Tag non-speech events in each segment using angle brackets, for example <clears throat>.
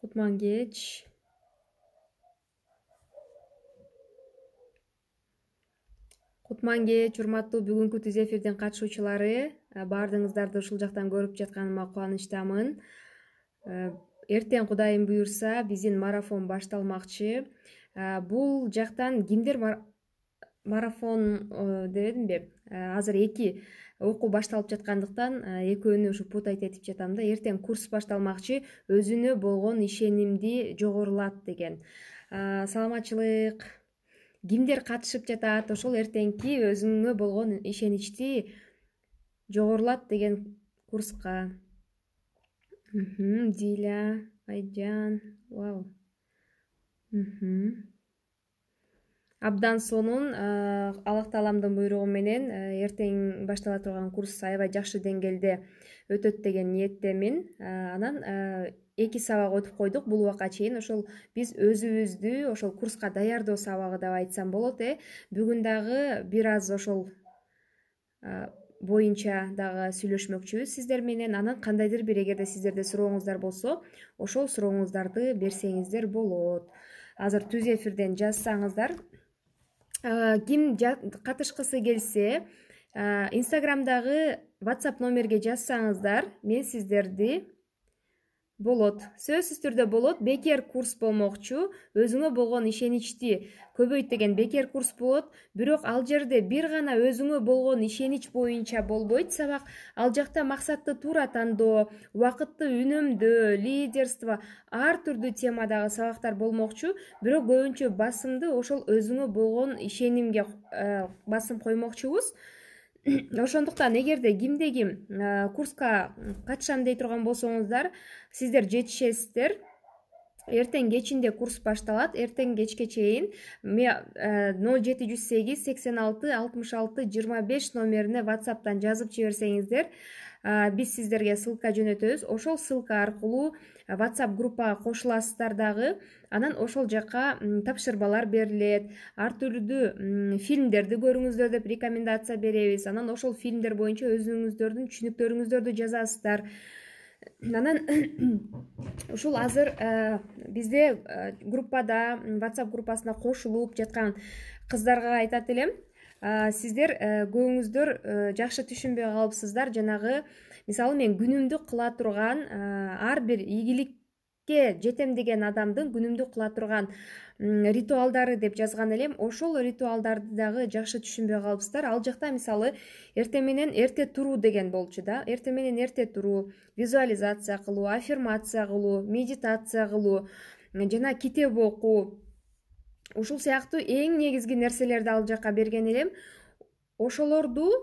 кутман кеч кутман кеч урматтуу бүгүнкү түз эфирдин катышуучулары э, баардыгыңыздарды ушул жактан көрүп жатканыма кубанычтамын э, эртең кудайым буюрса биздин марафон башталмакчы э, бул жактан кимдер марафон дебедимби азыр эки окуу башталып жаткандыктан э, экөөнү ушу путать этип жатам да эртең курс башталмакчы өзүнө болгон ишенимди жогорулат деген э, саламатчылык кимдер катышып жатат ошол эртеңки өзүңө болгон ишеничти жогорулат деген курска диля айжан вау абдан сонун э, аллах тааламдын буйругу менен э, эртең баштала турган курс аябай жакшы деңгээлде өтөт деген ниеттемин э, анан эки сабак өтүп койдук бул убакка чейин ошол биз өзүбүздү ошол курска даярдоо сабагы деп айтсам болот э бүгүн дагы бир аз ошол боюнча дагы сүйлөшмөкчүбүз сиздер менен анан кандайдыр бир эгерде сиздерде сурооңуздар болсо ошол сурооңуздарды берсеңиздер болот азыр түз эфирден жазсаңыздар Э, ким катышкысы келсе э, инстаграмдагы whaтsap номерге жазсаңыздар мен сиздерди болот сөзсүз түрдө болот бекер курс болмокчу өзүңө болгон ишеничти көбөйт деген бекер курс болот бирок ал жерде бир гана өзүңө болгон ишенич боюнча болбойт сабак ал жакта максатты туура тандоо убакытты үнөмдөө лидерство ар түрдүү темадагы сабактар болмокчу бирок көбүнчө басымды ошол өзүңө болгон ишенимге э, басым коймокчубуз <coughs> ошондуктан эгерде кимде ким э, курска катышам дей турган болсоңуздар сиздер жетишесиздер эртең кечинде курс башталат эртең кечке чейин э, ноль жети жүз сегиз сексен алты алтымыш алты жыйырма беш номерине ватсаптан жазып жиберсеңиздер биз сиздерге ссылка жөнөтөбүз ошол ссылка аркылуу вhatsап группага кошуласыздар дагы анан ошол жака тапшырмалар берилет ар түрдүү фильмдерди көрүңүздөр деп рекомендация беребиз анан ошол фильмдер боюнча өзүңүздөрдүн түшүнүктөрүңүздөрдү жазасыздар анан <clears throat> ушул азыр бизде группада ватсап группасына кошулуп жаткан кыздарга айтат элем сиздер э, көбүңүздөр э, жакшы түшүнбөй калыпсыздар жанагы мисалы мен күнүмдү кыла турган э, ар бир ийгиликке жетем деген адамдын күнүмдүк кыла турган ритуалдары деп жазган элем ошол ритуалдарды дагы жакшы түшүнбөй калыпсыздар ал жакта мисалы эртең менен эрте туруу деген болчу да эртең менен эрте туруу визуализация кылуу аффирмация кылуу медитация кылуу жана китеп окуу ушул сыяктуу эң негизги нерселерди ал жака берген элем ошолорду э,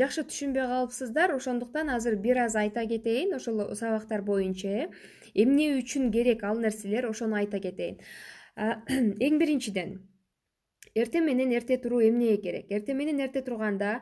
жакшы түшүнбөй калыпсыздар ошондуктан азыр бир аз айта кетейин ошол сабактар боюнча э эмне үчүн керек ал нерселер ошону айта кетейин э, <clears throat> эң биринчиден эртең менен эрте туруу эмнеге керек эртең менен эрте турганда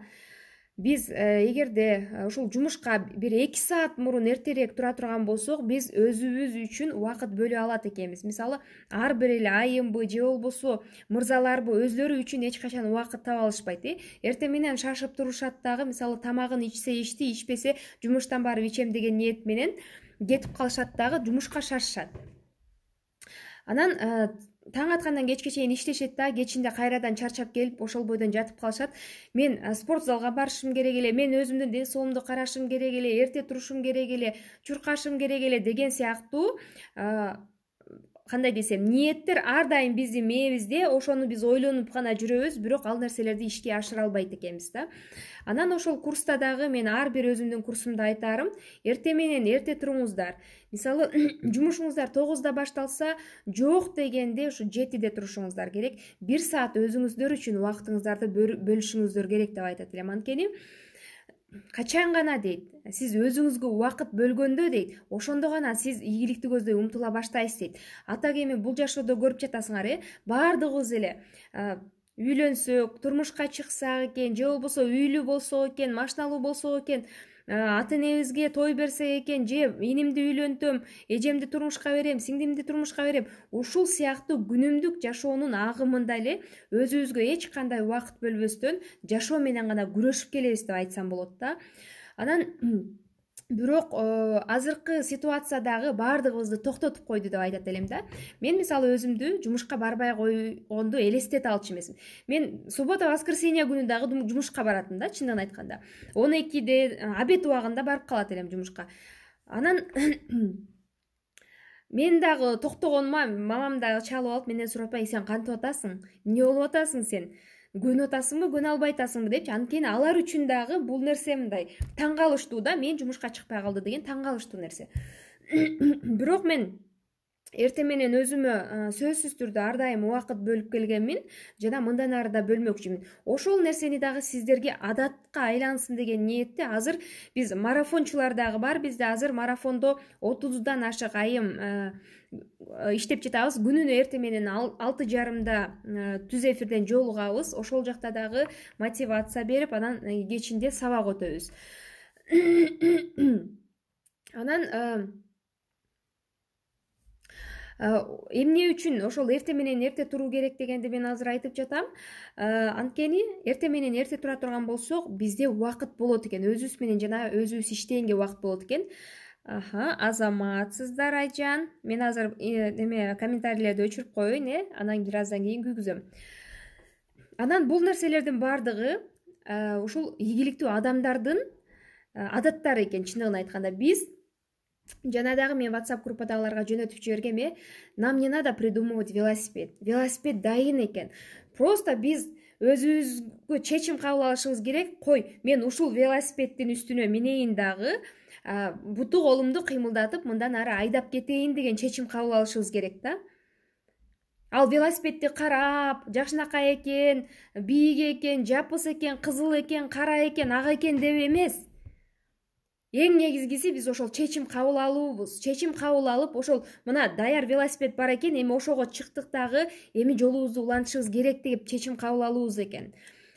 биз э, эгерде э, ушул жумушка бир эки саат мурун эртерээк тура турган болсок биз өзүбүз үчүн убакыт бөлө алат экенбиз мисалы ар бир эле айымбы же болбосо мырзаларбы өздөрү үчүн эч качан убакыт таба алышпайт э эртең менен шашып турушат дагы мисалы тамагын ичсе ичти ичпесе жумуштан барып ичем деген ниет менен кетип калышат дагы жумушка шашышат анан э, таң аткандан кечке чейин иштешет да кечинде кайрадан чарчап келип ошол бойдон жатып калышат мен спорт залга барышым керек эле мен өзүмдүн ден соолугумду карашым керек эле эрте турушум керек эле чуркашым керек эле деген сыяктуу кандай десем ниеттер ар дайым биздин мээбизде ошону биз ойлонуп гана жүрөбүз бирок ал нерселерди ишке ашыра албайт экенбиз да анан ошол курста дагы мен ар бир өзүмдүн курсумда айтаарым эртең менен эрте туруңуздар мисалы <clears throat> жумушуңуздар тогузда башталса жок дегенде ушу жетиде турушуңуздар керек бир саат өзүңүздөр үчүн убактыңыздарды бөлүшүңүздөр керек деп айтат элем анткени качан гана дейт сиз өзүңүзгө убакыт бөлгөндө дейт ошондо гана сиз ийгиликти көздөй умтула баштайсыз дейт а так эми бул жашоодо көрүп жатасыңар э баардыгыбыз эле үйлөнсөк турмушка чыксак экен же болбосо үйлүү болсок экен машиналуу болсок экен Э, ата энебизге той берсек экен же инимди үйлөнтөм эжемди турмушка берем сиңдимди турмушка берем ушул сыяктуу күнүмдүк жашоонун агымында эле өзүбүзгө эч кандай убакыт бөлбөстөн жашоо менен гана күрөшүп келебиз деп айтсам болот да анан бирок э, азыркы ситуациядагы баардыгыбызды токтотуп койду деп айтат элем да мен мисалы өзүмдү жумушка барбай койгонду элестете алчу эмесмин мен суббота воскресенье күнү дагы жумушка баратмын да чындыгын айтканда он экиде э, обед убагында барып калат элем жумушка анан <coughs> мен дагы токтогонума мамам дагы чалып алып менден сурап атпайбы сен кантип атасың эмне болуп атасың сен көнүп атасыңбы көнө албай атасыңбы депчи анткени алар үчүн дагы бул нерсе мындай таң калыштуу да мен жумушка чыкпай калды деген таң калыштуу нерсе <coughs> бирок мен эртең менен өзүмө э, сөзсүз түрдө ар дайым убакыт бөлүп келгенмин жана мындан ары да бөлмөкчүмүн ошол нерсени дагы сиздерге адатка айлансын деген ниетте азыр биз марафончулар дагы бар бизде азыр марафондо отуздан ашык айым э, э, иштеп жатабыз күнүнө эртең менен алты жарымда түз эфирден жолугабыз ошол жакта дагы мотивация берип анан кечинде сабак өтөбүз <clears throat> анан Э, эмне үчүн ошол эрте менен эрте туруу керек дегенди мен азыр айтып жатам э, анткени эрте менен эрте тура турган болсок бизде убакыт болот экен өзүбүз менен жана өзүбүз иштегенге убакыт болот экен аха азаматсыздар айжан мен азыр э, эме комментарийлерди өчүрүп коеюн э анан бир аздан кийин күйгүзөм анан бул нерселердин баардыгы ушул ийгиликтүү адамдардын адаттары экен чындыгын айтканда биз жана дагы мен ватсап группадагыларга жөнөтүп жибергем э нам не надо придумывать велосипед велосипед дайын экен просто биз өзүбүзгө чечим кабыл алышыбыз керек кой мен ушул велосипеддин үстүнө минейин дагы буту колумду кыймылдатып мындан ары айдап кетейин деген чечим кабыл алышыбыз керек да ал велосипедди карап жакшынакай экен бийик экен жапыс экен кызыл экен кара экен ак экен деп эмес эң негизгиси биз ошол чечим кабыл алуубуз чечим кабыл алып ошол мына даяр велосипед бар экен эми ошого чыктык дагы эми жолубузду улантышыбыз керек деп чечим кабыл алуубуз экен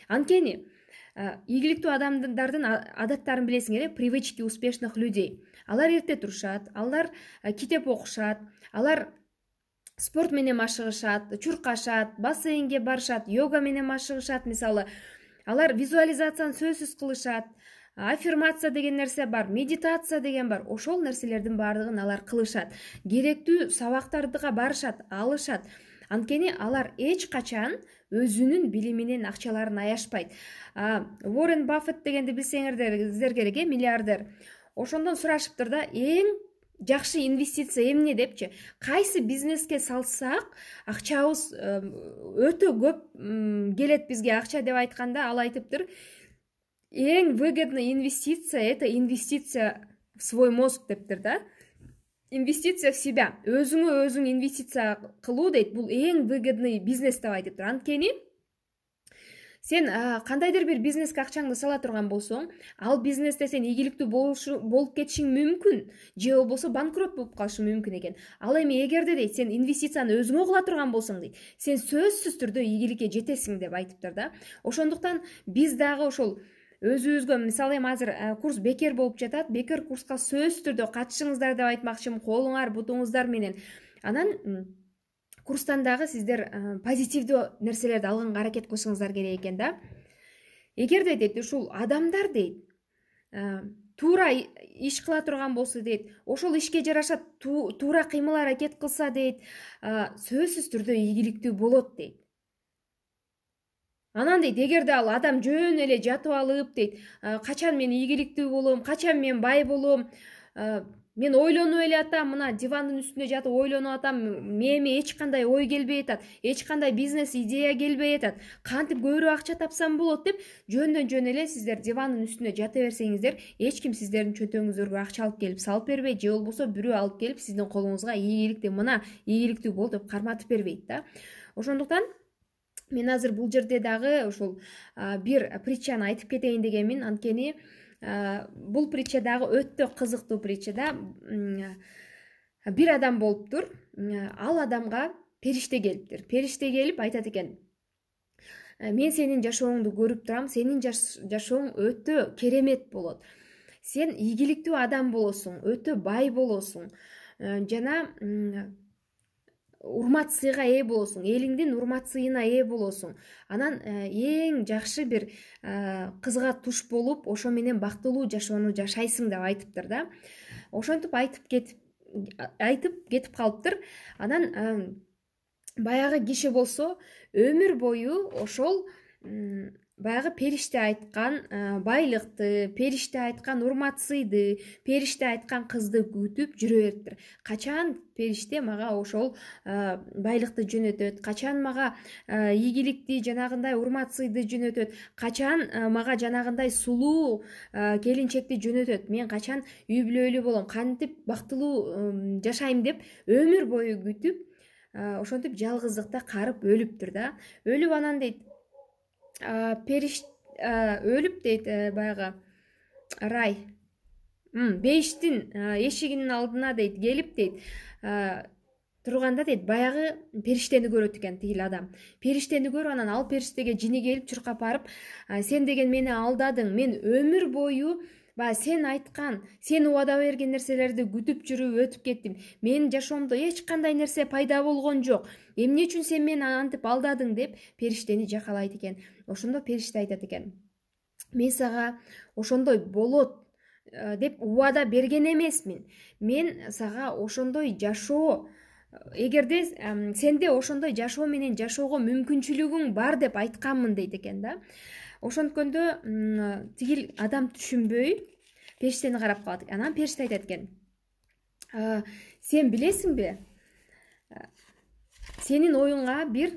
анткени ийгиликтүү адамдардын адаттарын билесиңер э привычки успешных людей алар эрте турушат алар китеп окушат алар спорт менен машыгышат чуркашат бассейнге барышат йога менен машыгышат мисалы алар визуализацияны сөзсүз кылышат аффирмация деген нәрсе бар медитация деген бар ошол нерселердин баардыгын алар кылышат керектүү сабактарга барышат алышат анткени алар эч качан өзүнүн билиминен акчаларын аяшпайт Ворен баффет дегенди билсеңиздер керек э миллиардер ошондон сурашыптыр да эң жакшы инвестиция эмне депчи кайсы бизнеске салсак акчабыз э, өтө көп келет бизге акча деп айтканда ал айтыптыр ең выгодный инвестиция это инвестиция в свой мозг деп тұр да инвестиция в себя өзіңе өзің инвестиция қылу дейді бұл ең выгодный бизнес деп айтып тұр анткени сен ә, қандайдыр бір бизнеске ақшаңды сала тұрған болсаң ал бизнесте сен игілікті болшы, болып кетшің мүмкін же ол банкрот болып қалшы мүмкін екен ал эми эгерде дейді сен инвестицияны өзіңе қыла тұрған болсаң дейді сен сөзсіз түрде игілікке жетесің деп айтып тұр да ошондуктан биз дагы ошол өзүбүзгө мисалы эми азыр э, курс бекер болуп жатат бекер курска сөзсүз түрдө катышыңыздар деп айтмакчымын колуңар бутуңуздар менен анан курстан дагы сиздер э, позитивдүү нерселерди алганга аракет кылышыңыздар керек экен да эгерде дейт ушул адамдар дейт э, туура иш кыла турган болсо дейт ошол ишке жараша туура кыймыл аракет кылса дейт сөзсүз түрдө ийгиликтүү болот дейт анан дейт эгерде ал адам жөн эле жатып алып дейт э, качан мен ийгиликтүү болом качан мен бай болом э, мен ойлонуп эле атам мына дивандын үстүндө жатып ойлонуп атам мээме эч кандай ой келбей атат эч кандай бизнес идея келбей атат кантип көбүрөөк акча тапсам болот деп жөндөн жөн эле сиздер дивандын үстүндө жата берсеңиздер эч ким сиздердин чөтөңүздөргө акча алып келип салып бербейт же болбосо бирөө алып келип сиздин колуңузга ийгиликти мына ийгиликтүү бол деп карматып бербейт да ошондуктан мен азыр бул жерде дагы ушул бир притчаны айтып кетейин дегенмин анткени бул притча дагы өтө кызыктуу притча да бир адам болуптур ал адамга периште келиптир периште келип айтат экен «Э, мен сенин жашооңду көрүп турам сенин жашооң өтө керемет болот сен ийгиликтүү адам болосуң өтө бай болосуң э, жана урмат сыйга ээ болосуң элиңдин урмат сыйына ээ болосуң анан э, эң жакшы бир э, кызга туш болуп ошо менен бактылуу жашоону жашайсың деп айтыптыр да ошентип айтып кетип айтып кетип калыптыр анан э, баягы киши болсо өмүр бою ошол баягы периште айткан э, байлыкты периште айткан урматсыйды периште айткан кызды күтүп жүрө бериптир качан периште мага ошол э, байлыкты жөнөтөт качан мага э, ийгиликти жанагындай урматсыйды жөнөтөт качан мага жанагындай сулуу келинчекти жөнөтөт мен качан үй бүлөлүү болом кантип бактылуу жашайм деп өмүр бою күтүп ошентип жалгыздыкта карып өлүптүр да өлүп анан дейт периш өлүп дейт э, баягы рай бейиштин э, эшигинин алдына дейт келип дейт турганда дейт баягы периштени көрөт экен тигил адам периштени көрүп анан ал периштеге жини келип чуркап барып сен деген мени алдадың мен өмүр бою баягы сен айткан сен убада берген нерселерди күтүп жүрүп өтүп кеттим менин жашоомдо эч кандай нерсе пайда болгон жок эмне үчүн сен мени антип алдадың деп периштени жакалайт экен ошондо периште айтат экен мен сага ошондой болот э, деп убада берген эмесмин мен сага ошондой жашоо эгерде сенде ошондой жашоо менен жашоого мүмкүнчүлүгүң бар деп айтканмын дейт экен да ошенткендө тигил адам түшүнбөй периштени карап калат экен анан периште айтат экен сен билесиңби сенин оюңа бир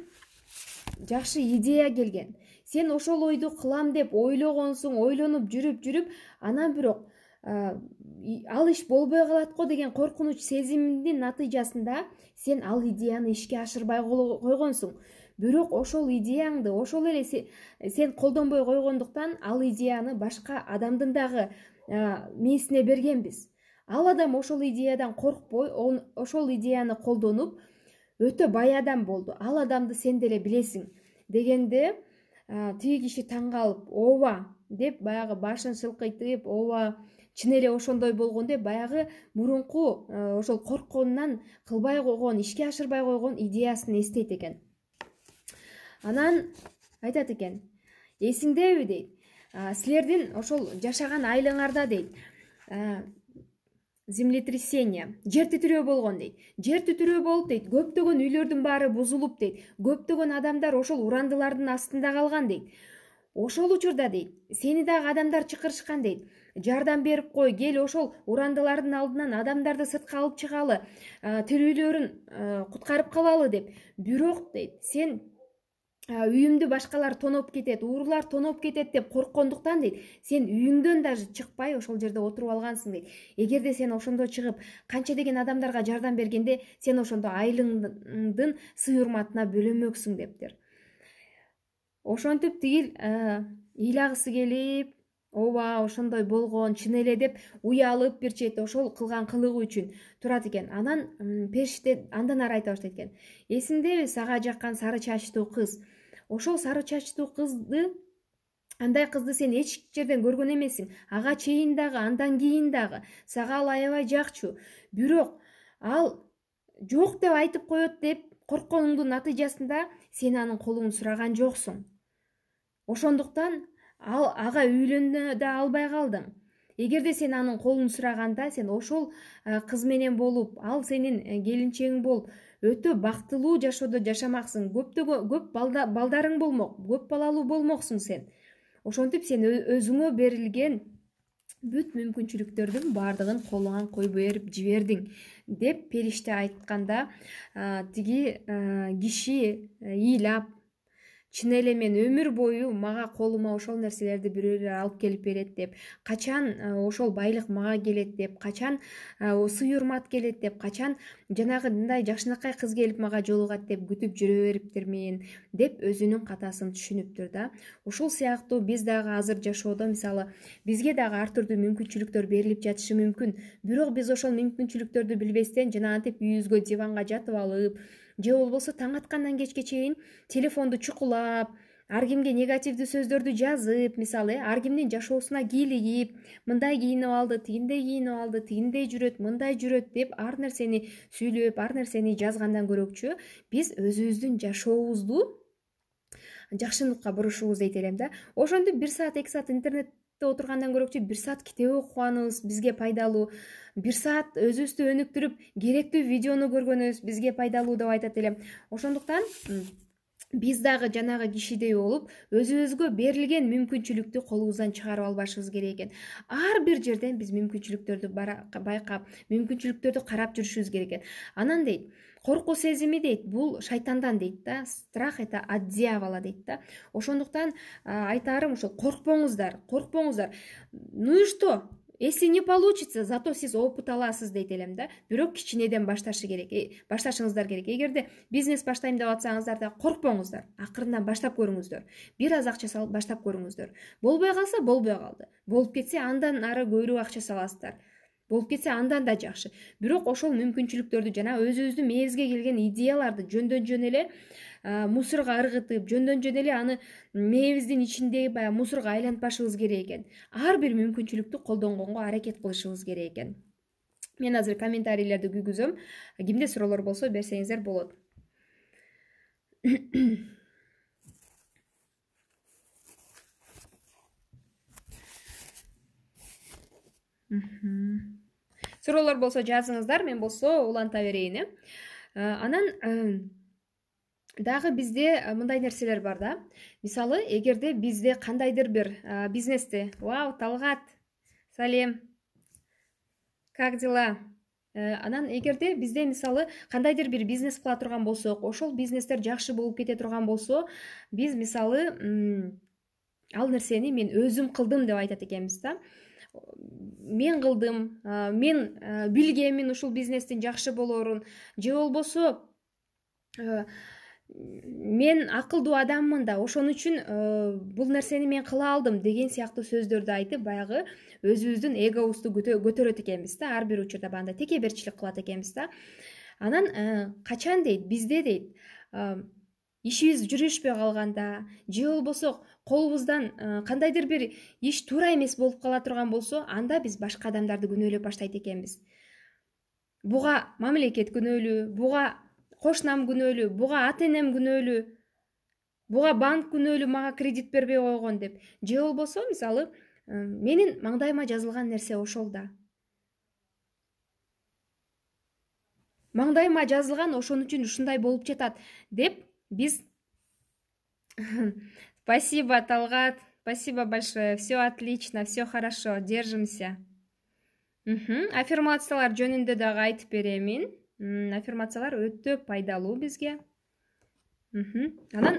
жакшы идея келген сен ошол ойду кылам деп ойлогонсуң ойлонуп жүрүп жүрүп анан бирок ал иш болбой калат го деген коркунуч сезимдин натыйжасында сен ал идеяны ишке ашырбай койгонсуң бирок ошол идеяңды ошол эле сен колдонбой койгондуктан ал идеяны башка адамдын дагы мээсине бергенбиз ал адам ошол идеядан коркпой ошол идеяны колдонуп өтө бай адам болду ал адамды сен деле билесиң дегенде тиги киши таң калып ооба деп баягы башын шылкыйтып ооба чын эле ошондой болгон деп баягы мурунку ошол коркконунан кылбай койгон ишке ашырбай койгон идеясын эстейт экен анан айтат экен эсиңдеби дейт силердин ошол жашаган айылыңарда дейт землетрясение жер титирөө болгон дейт жер титирөө болуп дейт көптөгөн үйлөрдүн баары бузулуп дейт көптөгөн адамдар ошол урандылардын астында калган дейт ошол учурда дейт сени дагы адамдар чакырышкан дейт жардам берип кой кел ошол урандылардын алдынан адамдарды сыртка алып чыгалы тирүүлөрүн куткарып калалы деп бирок дейт сен үйүмдү башкалар тоноп кетет уурулар тоноп кетет деп корккондуктан дейт сен үйүңдөн даже чыкпай ошол жерде отуруп алгансың дейт эгерде сен ошондо чыгып канча деген адамдарга жардам бергенде сен ошондо айылыңдын сый урматына бөлөнмөксүң дептир ошентип тигил ыйлагысы келип ооба ошондой болгон чын эле деп уялып бир чети ошол кылган кылыгы үчүн турат экен анан периште андан ары айта баштайт экен эсиңдеби сага жаккан сары чачтуу кыз ошол сары чачтуу кызды андай кызды сен эч жерден көргөн эмессиң ага чейин дагы андан кийин дагы сага ал аябай жакчу бирок ал жок деп айтып коет деп коркконуңдун натыйжасында сен анын колун сураган жоксуң ошондуктан ал ага үйлөнө да албай калдың эгерде сен анын колун сураганда сен ошол э, кыз менен болуп ал сенин э, келинчегиң болуп өтө бактылуу жашоодо жашамаксың көптөгөн көп балдарың болмок көп балалуу болмоксуң сен ошентип сен өзүңө берилген бүт мүмкүнчүлүктөрдүн баардыгын колуңан кой берип жибердиң деп периште айтканда тиги киши ыйлап чын эле мен өмүр бою мага колума ошол нерселерди бирөөлөр алып келип берет деп качан э, ошол байлык мага келет деп качан э, сый урмат келет деп качан жанагы мындай жакшынакай кыз келип мага жолугат деп күтүп жүрө бериптирмин деп өзүнүн катасын түшүнүптүр да ушул сыяктуу биз дагы азыр жашоодо мисалы бизге дагы ар түрдүү мүмкүнчүлүктөр берилип жатышы мүмкүн бирок биз ошол мүмкүнчүлүктөрдү билбестен жанагынтип үйүбүзгө диванга жатып алып же болбосо таң аткандан кечке чейин телефонду чукулап ар кимге негативдүү сөздөрдү жазып мисалы э ар кимдин жашоосуна кийлигип мындай кийинип алды тигиндей кийинип алды тигиндей жүрөт мындай жүрөт деп ар нерсени сүйлөп ар нерсени жазгандан көрөкчө биз өзүбүздүн жашообузду жакшы нукка бурушубуз дейт элем да ошентип бир саат эки саат интернет отургандан көрөчү бир саат китеп окуганыбыз бизге пайдалуу бир саат өзүбүздү өнүктүрүп керектүү видеону көргөнүбүз бизге пайдалуу деп айтат элем ошондуктан биз дагы жанагы кишидей болуп өзүбүзгө берилген мүмкүнчүлүктү колубуздан чыгарып албашыбыз керек экен ар бир жерден биз мүмкүнчүлүктөрдү байкап мүмкүнчүлүктөрдү карап жүрүшүбүз керек экен анан дейт коркуу сезими дейт бул шайтандан дейт да страх это от дьявола дейт да ошондуктан айтаарым ушул коркпоңуздар коркпоңуздар ну и что если не получится зато сиз опыт аласыз дейт элем да бирок кичинеден э, башташыңыздар керек эгерде бизнес баштайм деп атсаңыздарда коркпоңуздар акырындан баштап көрүңүздөр бир аз акча салып баштап көрүңүздөр болбой калса болбой калды болуп кетсе андан ары көбүрөөк акча саласыздар болуп кетсе андан да жакшы бирок ошол мүмкүнчүлүктөрдү жана өзүбүздүн мээбизге келген идеяларды жөндөн жөн эле мусорго ыргытып жөндөн жөн эле аны мээбиздин ичиндеги баягы мусорго айлантпашыбыз керек экен ар бир мүмкүнчүлүктү колдонгонго аракет кылышыбыз керек экен мен азыр комментарийлерди күйгүзөм кимде суроолор болсо берсеңиздер болот <coughs> суроолор болсо жазыңыздар мен болсо уланта берейин э, э анан э, дагы бизде э, мындай нерселер бар да мисалы эгерде бизде кандайдыр бир бизнести вау талгат салем как дела анан эгерде бизде мисалы кандайдыр бир бизнес кыла турган болсок ошол бизнестер жакшы болуп кете турган болсо биз мисалы ал нерсени мен өзүм кылдым деп айтат экенбиз да мен кылдым мен билгенмин ушул бизнестин жакшы болоорун же болбосо мен акылдуу адаммын да ошон үчүн бул нерсени мен кыла алдым деген сыяктуу сөздөрдү айтып баягы өзүбүздүн эгобузду көтөрөт экенбиз да ар бир учурда баягындай текеберчилик кылат экенбиз да анан качан дейт бизде дейт ишибиз жүрүшпөй калганда же болбосо колубуздан э, кандайдыр бир иш туура эмес болуп кала турган болсо анда биз башка адамдарды күнөөлөп баштайт экенбиз буга мамлекет күнөөлүү буга кошунам күнөөлүү буга ата энем күнөөлүү буга банк күнөөлүү мага кредит бербей койгон деп же болбосо мисалы э, менин маңдайыма жазылган нерсе ошол да маңдайыма жазылган ошон үчүн ушундай болуп жатат деп биз <laughs> Спасибо, Талгат. Спасибо большое. Все отлично, все хорошо. Держимся. Угу. Аффирмациялар жөнүндө дагы айтып беремін. Аффирмациялар өтө пайдалу бізге. Угу. Анан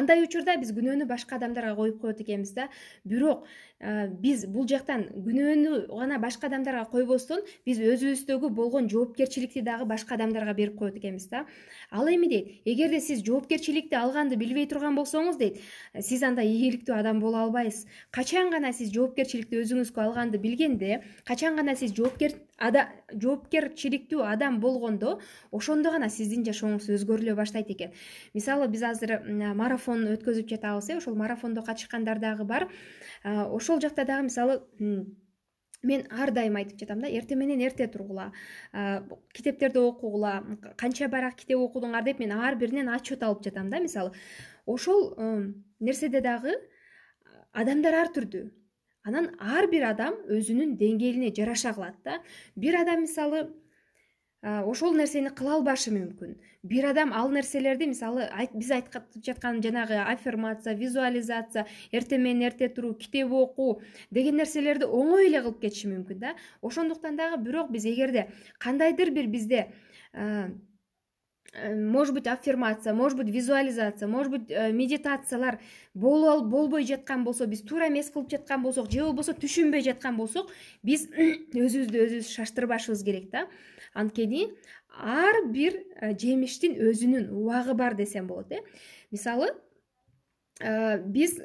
андай учурда біз күнөөнү башка адамдарға қойып коет экенбиз да. Бирок биз бул жактан күнөөнү гана башка адамдарга койбостон биз өзүбүздөгү болгон жоопкерчиликти дагы башка адамдарга берип коет экенбиз да ал эми дейт эгерде сиз жоопкерчиликти алганды билбей турган болсоңуз дейт сиз анда ийгиликтүү адам боло албайсыз качан гана сиз жоопкерчиликти өзүңүзгө алганды билгенде качан гана сиз жоопкер жоопкерчиликтүү адам болгондо ошондо гана сиздин жашооңуз өзгөрүлө баштайт экен мисалы биз азыр марафон өткөзүп жатабыз э ошол марафондо катышкандар дагы бар о бул жакта дагы мисалы мен ар дайым айтып жатам да эртең менен эрте тургула китептерди окугула канча барак китеп окудуңар деп мен ар биринен отчет алып жатам да мисалы ошол э, нерседе дагы адамдар ар түрдүү анан ар бир адам өзүнүн деңгээлине жараша кылат да бир адам мисалы ошол нерсени кыла албашы мүмкүн бир адам ал нерселерди мисалы биз айтп жаткан жанагы аффирмация визуализация эртең менен эрте туруу китеп окуу деген нерселерди оңой эле кылып кетиши мүмкүн да ошондуктан дагы бирок биз эгерде кандайдыр бир бизде Э, может быть аффирмация может быть визуализация может быть э, медитациялар болбой жаткан болсо биз туура эмес кылып жаткан болсок же болбосо түшүнбөй жаткан болсок биз <clears throat> өзүбүздү өзүбүз шаштырбашыбыз керек да анткени ар бир э, жемиштин өзүнүн убагы бар десем болот э мисалы биз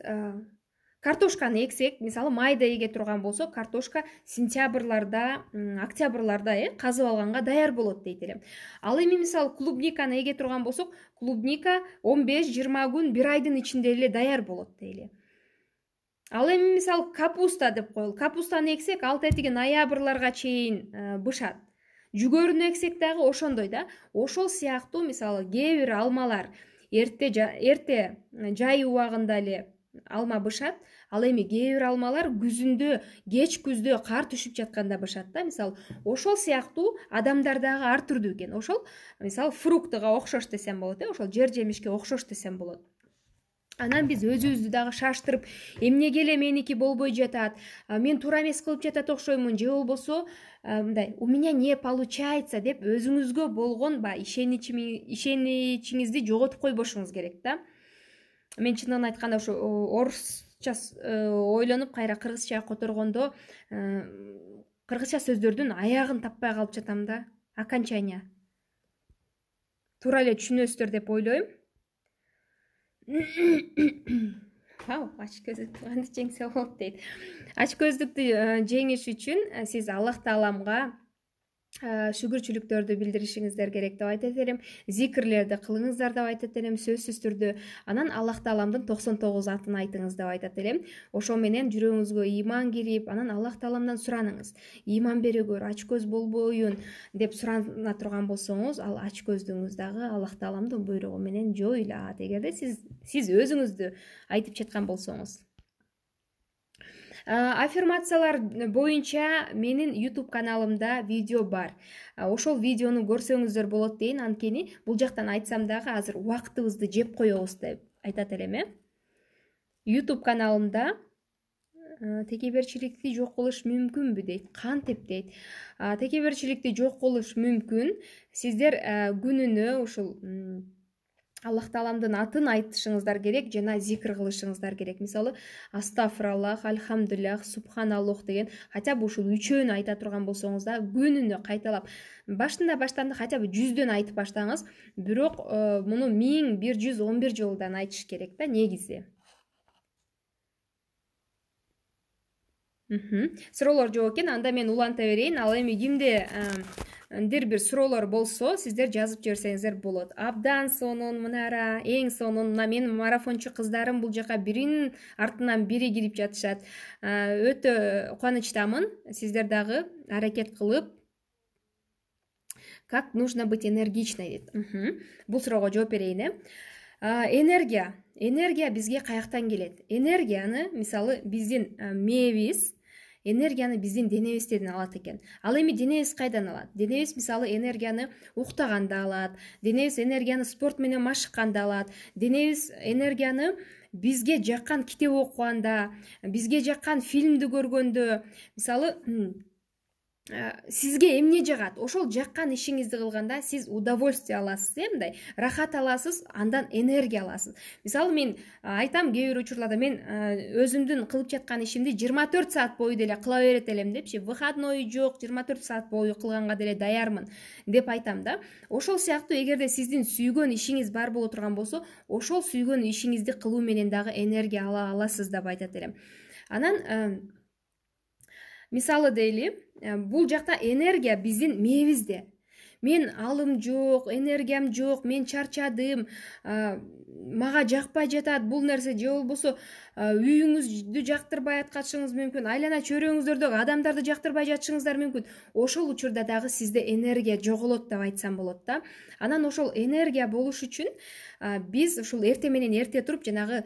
картошканы эксек мисалы майда эге турган болсо картошка сентябрларда октябрларда э казып алганга даяр болот дейт эле ал эми мисалы клубниканы эге турган болсок клубника он беш жыйырма күн бир айдын ичинде эле даяр болот дейли ал эми мисалы капуста деп коелу капустаны эксек ал тетиги ноябрларга чейин э, бышат жүгөрүнү эксек дагы ошондой да ошол сыяктуу мисалы кээ бир алмалар эрте жай убагында эле алма бышат ал эми кээ бир алмалар күзүндө кеч күздө кар түшүп жатканда бышат да мисалы ошол сыяктуу адамдар дагы ар түрдүү экен ошол мисалы фруктыга окшош десем болот э ошол жер жемишке окшош десем болот анан биз өзүбүздү дагы шаштырып эмнеге эле меники болбой жатат мен туура эмес кылып жатат окшоймун же болбосо мындай у меня не получается деп өзүңүзгө болгон баягы ишеничиңизди жоготуп койбошуңуз керек да мен чындыгын айтканда ушу орусча э, ойлонуп кайра кыргызча которгондо э, кыргызча сөздөрдүн аягын таппай калып жатам да окончания туура эле түшүнөсүздөр деп ойлойм <coughs> ау ач очкөздүктү кантип жеңсе болот дейт ач көздүктү э, жеңиш үчүн сиз аллах тааламга Э, шүгүрчүлүктөрдү билдиришиңиздер керек деп айтат элем зикрлерди кылыңыздар деп айтат элем сөзсүз түрдө анан аллах тааламдын токсон тогуз атын айтыңыз деп айтат элем ошо менен жүрөгүңүзгө ыйман кирип анан аллах тааламдан сураныңыз ыйман бере көр ач көз болбоюн деп сурана турган болсоңуз ал ач көздүгүңүз дагы аллах тааламдын буйругу менен жоюлат эгерде сиз сиз өзүңүздү айтып жаткан болсоңуз аффирмациялар боюнча менин youtube каналымда видео бар ошол видеону көрсөңүздөр болот дейин анткени бул жактан айтсам дагы азыр убактыбызды жеп коебуз деп айтат элем э ютуб каналымда э, текеберчиликти жок кылыш мүмкүнбү дейт кантип дейт текеберчиликти жок кылыш мүмкүн сиздер э, күнүнө ушул аллах тағаламдын атын айтышыңыздар керек жана зикр кылышыңыздар керек мисалы астафраллах альхамдулиллах субханаллах деген хотя бы ушул үчөөнү айта турган болсоңуз да күнүнө кайталап башында баштанды хотя бы жүздөн айтып баштаңыз бирок э, муну миң бир жүз он бир жолудан айтыш керек да негизи суроолор жок экен анда мен уланта берейин ал эми кимде кандайдыр бир суроолор болсо сиздер жазып жиберсеңиздер болот абдан сонун мынара эң сонун мына менин марафончу кыздарым бул жака биринин артынан бири кирип жатышат өтө кубанычтамын сиздер дагы аракет кылып как нужно быть энергичной дейт бул суроого жооп берейин э энергия энергия бизге каяктан келет энергияны мисалы биздин э, мээбиз энергияны биздин денебизден алат экен ал эми денебиз кайдан алат денебиз мисалы энергияны уктаганда алат денебиз энергияны спорт менен машыкканда алат денебиз энергияны бизге жаккан китеп окуганда бизге жаккан фильмди көргөндө мисалы Э, сизге эмне жагат ошол жаккан ишиңизди кылганда сиз удовольствие аласыз э мындай рахат аласыз андан энергия аласыз мисалы мен э, айтам кээ бир учурларда мен э, өзүмдүн кылып жаткан ишимди жыйырма төрт саат бою деле кыла берет элем депчи выходной жок жыйырма төрт саат бою кылганга деле даярмын деп айтам да ошол сыяктуу эгерде сиздин сүйгөн ишиңиз бар боло турган болсо ошол сүйгөн ишиңизди кылуу менен дагы энергия ала аласыз деп айтат элем анан мисалы дейли э, бул жакта энергия биздин мээбизде мен алым жок энергиям жок мен чарчадым э, мага жакпай жатат бул нерсе же болбосо э, үйүңүздү жактырбай аткарышыңыз мүмкүн айлана чөйрөңүздөрдөг адамдарды жактырбай жатышыңыздар мүмкүн ошол учурда дагы сизде энергия жоголот деп айтсам болот да анан ошол энергия болуш үчүн биз ушул эртең менен эрте туруп жанагы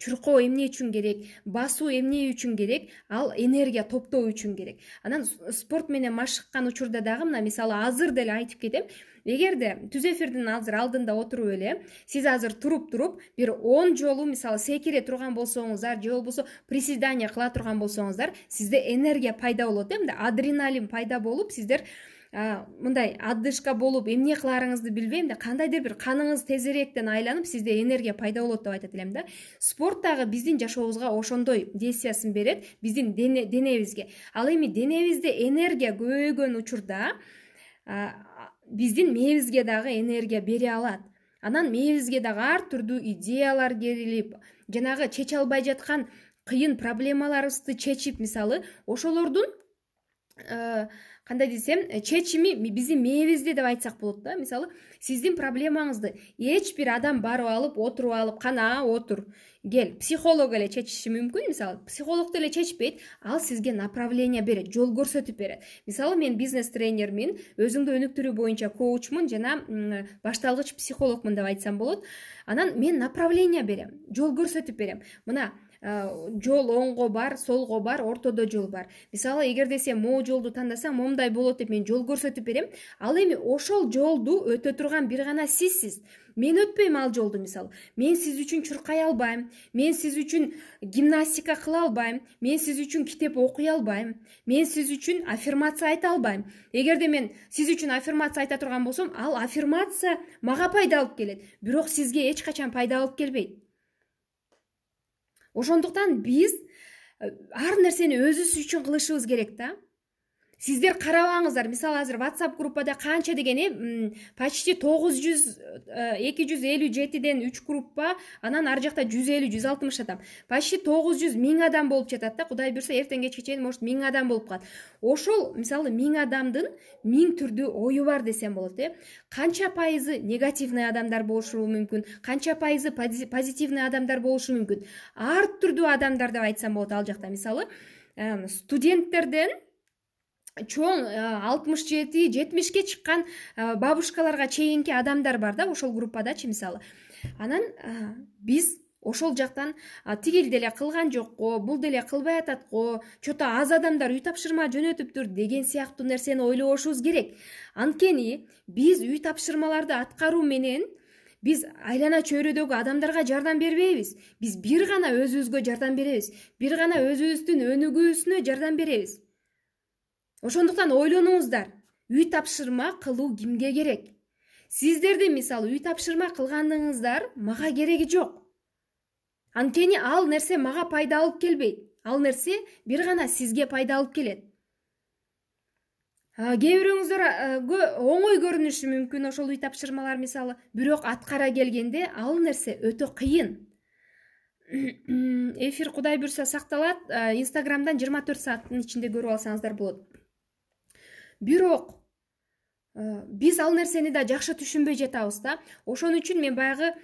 чуркоо эмне үчүн керек басуу эмне үчүн керек ал энергия топтоо үчүн керек анан спорт менен машыккан учурда дагы мына мисалы азыр деле айтып кетем эгерде түз эфирдин азыр алдында отуруп эле сиз азыр туруп туруп бир он жолу мисалы секире турган болсоңуздар же болбосо приседание кыла турган болсоңуздар сизде энергия пайда болот э мындай адреналин пайда болуп сиздер мындай отдышка болуп эмне кылаарыңызды билбейм да кандайдыр бир каныңыз тезирээктен айланып сизде энергия пайда болот деп айтат элем да спорт дагы биздин жашообузга ошондой действиясын берет биздин денебизге ал эми денебизде энергия көбөйгөн учурда биздин мээбизге дагы энергия бере алат анан мээбизге дагы ар түрдүү идеялар келип жанагы чече албай жаткан кыйын проблемаларыбызды чечип мисалы ошолордун қандай десем э, чечими биздин мээбизде деп айтсак болот да мисалы сиздин проблемаңызды эч бир адам барып алып отуруп алып кана отур кел психолог эле чечиши мүмкүн мисалы психолог деле чечпейт ал сизге направление берет жол көрсөтүп берет мисалы мен бизнес тренермин өзүңдү өнүктүрүү боюнча коучмун жана башталгыч психологмун деп айтсам болот анан мен направление берем жол көрсөтүп берем мына жол оңго бар солго бар ортодо жол бар мисалы эгерде сен могу жолду тандасаң момундай болот деп мен жол көрсөтүп берем ал эми ошол жолду өтө турган бир гана сизсиз мен өтпөйм ал жолду мисалы мен сиз үчүн чуркай албайм мен сиз үчүн гимнастика кыла албайм мен сиз үчүн китеп окуй албайм мен сиз үчүн аффирмация айта албайм эгерде мен сиз үчүн аффирмация айта турган болсом ал аффирмация мага пайда алып келет бирок сизге эч качан пайда алып келбейт ошондуктан биз э, ар нерсени өзүбүз үчүн кылышыбыз керек да сиздер карабаңыздар мисалы азыр ватсап группада канча деген э почти тогуз жүз э, эки жүз элүү жетиден үч группа анан ары жакта жүз элүү жүз алтымыш адам почти тогуз жүз миң адам болуп жатат да кудай буюрса эртең кечке чейин может миң адам болуп калат ошол мисалы миң адамдын миң түрдүү ою бар десем болот э канча пайызы негативный адамдар болушу мүмкүн канча пайызы позитивный адамдар болушу мүмкүн ар түрдүү адамдар деп айтсам болот ал жакта мисалы студенттерден чоң э, алтымыш жети жетимишке чыккан э, бабушкаларга чейинки адамдар бар да ошол группадачы мисалы анан э, биз ошол жактан тигил деле кылган жок го бул деле кылбай атат го че то аз адамдар үй тапшырма жөнөтүптүр деген сыяктуу нерсени ойлобошубуз керек анткени биз үй тапшырмаларды аткаруу менен биз айлана чөйрөдөгү адамдарга жардам бербейбиз биз бир гана өзүбүзгө жардам беребиз бир гана өзүбүздүн өнүгүүсүнө жардам беребиз ошондуктан ойлонуңуздар үй тапшырма кылуу кимге керек сиздердин мисалы үй тапшырма кылгандыңыздар мага кереги жок анткени ал нерсе мага пайда алып келбейт ал нерсе бир гана сизге пайда алып келет кээ бирөөңүздөргө оңой көрүнүшү мүмкүн ошол үй тапшырмалар мисалы бирок аткара келгенде ал нерсе өтө кыйын эфир кудай буюрса сакталат инстаграмдан жыйырма төрт сааттын ичинде көрүп алсаңыздар болот бирок э, биз ал нерсени да жакшы түшүнбөй жатабыз да ошон үчүн мен баягы э,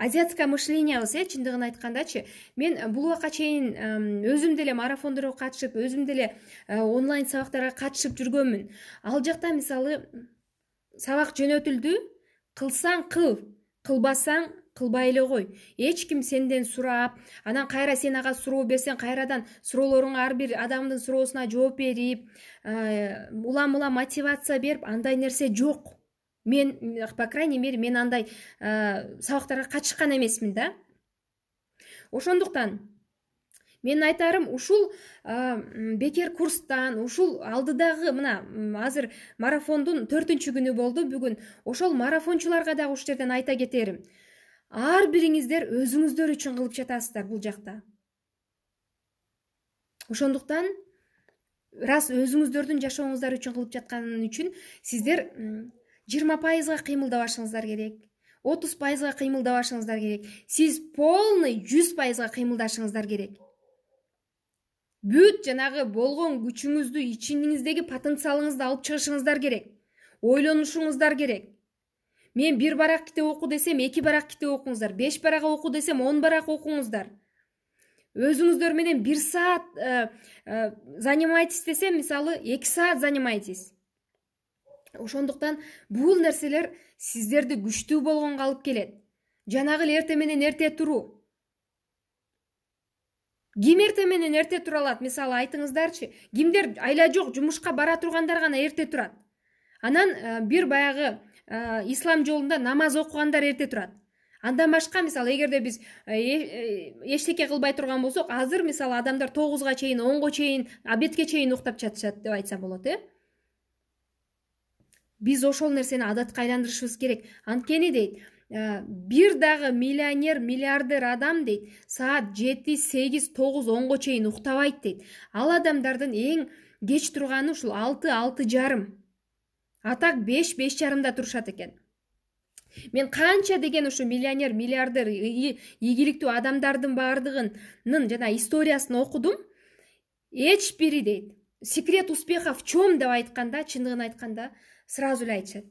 азиатская мышлениябыз э чындыгын айткандачы мен э, бул убакка чейин өзүм деле марафондорго катышып өзүм деле онлайн сабактарга катышып жүргөнмүн ал жакта мисалы сабак жөнөтүлдү кылсаң кыл кылбасаң кылбай эле кой эч ким сенден сурап анан кайра сен ага суроо берсең кайрадан суроолоруңа ар бир адамдын суроосуна жооп берип э, улам улам мотивация берип андай нерсе жок мен по крайней мере мен андай э, сабактарга катышкан эмесмин да ошондуктан менин айтарым ушул э, бекер курстан ушул алдыдагы мына азыр марафондун төртүнчү күнү болду бүгүн ошол марафончуларга дагы ушул жерден айта кетерим ар бириңиздер өзүңүздөр үчүн кылып жатасыздар бул жакта ошондуктан раз өзүңүздөрдүн жашооңуздар үчүн кылып жаткан үчүн сиздер жыйырма пайызга кыймылдабашыңыздар керек отуз пайызга кыймылдабашыңыздар керек сиз полный жүз пайызга кыймылдашыңыздар керек бүт жанагы болгон күчүңүздү ичиңиздеги потенциалыңызды алып чыгышыңыздар керек ойлонушуңуздар керек мен бир барак китеп окуу десем эки барак китеп окуңуздар беш барак окуу десем он барак окуңуздар өзүңүздөр менен бир саат э, э, занимайтесь десем мисалы эки саат занимайтесь ошондуктан бул нерселер сиздерди күчтүү болгонго алып келет жанагы эле эртең менен эрте туруу ким эрте менен эрте тура алат мисалы айтыңыздарчы кимдер айла жок жумушка бара тургандар гана эрте турат анан э, бир баягы ислам жолунда намаз окугандар эрте турат андан башка мисалы эгерде биз э, э, э, эчтеке кылбай турган болсок азыр мисалы адамдар тогузга чейин онго чейин обедке чейин уктап жатышат деп айтсам болот э биз ошол нерсени адатка айландырышыбыз керек анткени дейт бир дагы миллионер миллиардер адам дейт саат жети сегиз тогуз онго чейин уктабайт дейт ал адамдардын эң кеч турганы ушул алты алты жарым атак 5 беш жарымда тұрушады екен мен қанша деген ушу миллионер миллиардер ийгиликтүү адамдардын баардыгынын жана историясын окудум эч бири дейт секрет успеха в чем деп айтканда чындыгын айтканда сразу эле айтышат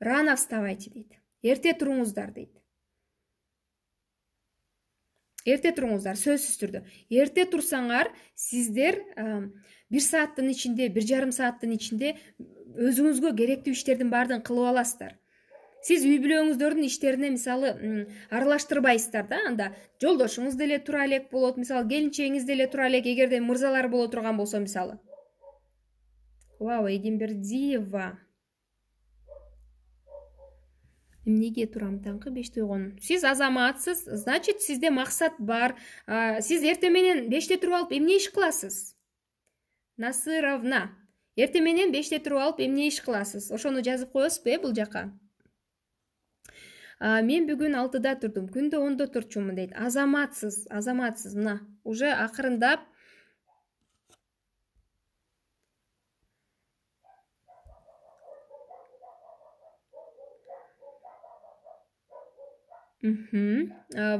рано вставайте дейт эрте туруңуздар дейт эрте туруңуздар сөзсүз түрдө эрте турсаңар сиздер бир сааттын ичинде бир жарым сааттын ичинде өзүңүзгө керектүү иштердин баардыгын кылып аласыздар сиз үй бүлөңүздөрдүн иштерине мисалы аралаштырбайсыздар да анда жолдошуңуз деле тура элек болот мисалы келинчегиңиз деле тура элек эгерде мырзалар боло турган болсо мисалы вау эгимбердиева эмнеге турам таңкы беште уйгонум сиз азаматсыз значит сизде максат бар сиз эртең менен беште туруп алып эмне иш кыласыз насыровна эртең менен беште туруп алып эмне иш кыласыз ошону жазып коесузбу э бул жака мен бүгүн алтыда турдум күндө ондо турчумун дейт азаматсыз азаматсыз мына уже акырындап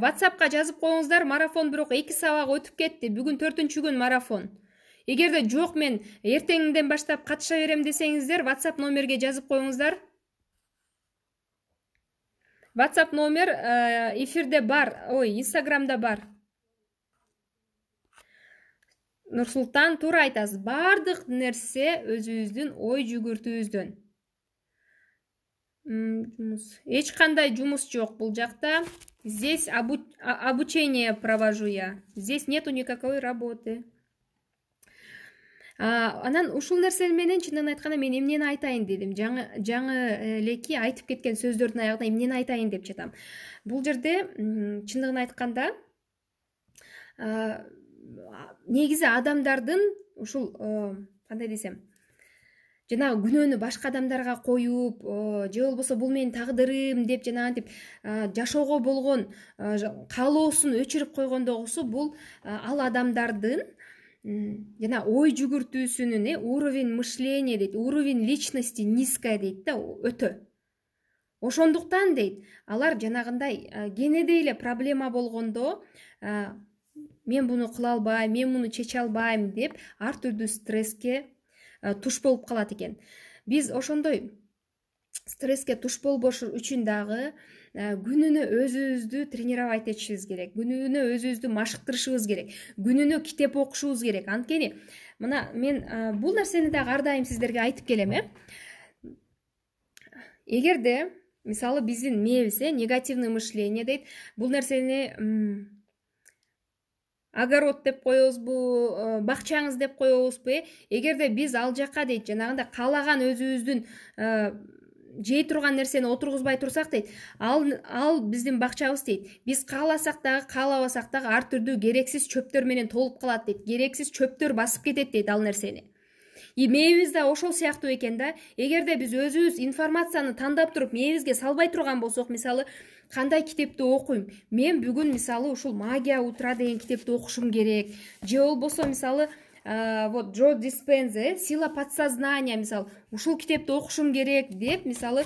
ватсапка жазып коюңуздар марафон бирок эки сабак өтүп кетти бүгүн төртүнчү күн марафон егер де жоқ мен ертеңден баштап қатыша берем десеңіздер whatsapp номерге жазып қойыңыздар whatsapp номер э, эфирде бар ой инстаграмда бар нұрсұлтан тура айтасыз бардық нәрсе өзіңіздің ой жүгіртуіңізден Эч ешқандай жұмыс жоқ бұл жақта здесь обучение провожу я здесь нету никакой работы анан ушул нерсе менен чындыгын айтканда мен эмнени айтайын дедим жаңы элеки айтып кеткен сөздөрдүн аягында эмнени айтайын деп жатам бул жерде чындыгын айтканда негизи адамдардын ушул э, кандай десем жанагы күнөөнү башка адамдарга коюп э, же болбосо бул менин тагдырым деп жанагынтип э, жашоого болгон каалоосун өчүрүп койгондогусу бул ал адамдардын жана ой жүгүртүүсүнүн э уровень мышления дейт уровень личности низкая дейт да өтө ошондуктан дейт алар жанагындай э, кенедей эле проблема болгондо э, мен муну кыла албайм мен муну чече албайм деп ар түрдүү стресске э, туш болуп калат экен биз ошондой стресске туш болбош үчүн дагы Э, күнүнө өзүбүздү тренировать этишибиз керек күнүнө өзүбүздү машыктырышыбыз керек күнүнө китеп окушубуз керек анткени мына мен э, бул нерсени дагы ар дайым сиздерге айтып келем э эгерде мисалы биздин мээбиз э негативный мышление дейт бул нерсени огород деп коебузбу э, бакчаңыз деп коебузбу э эгерде биз ал жака дейт жанагындай каалаган өзүбүздүн жей турган нерсени отургузбай турсак дейт ал ал биздин бакчабыз дейт биз кааласак дагы каалабасак дагы ар түрдүү керексиз чөптөр менен толуп калат дейт керексиз чөптөр басып кетет дейт ал нерсени и мээбиз да ошол сыяктуу экен да эгерде биз өзүбүз информацияны тандап туруп мээбизге салбай турган болсок мисалы кандай китепти окуйм мен бүгүн мисалы ушул магия утра деген китепти окушум керек же болбосо мисалы ә, вот джо Диспензе, сила подсознания мысалы ушул китепти окушум керек деп мисалы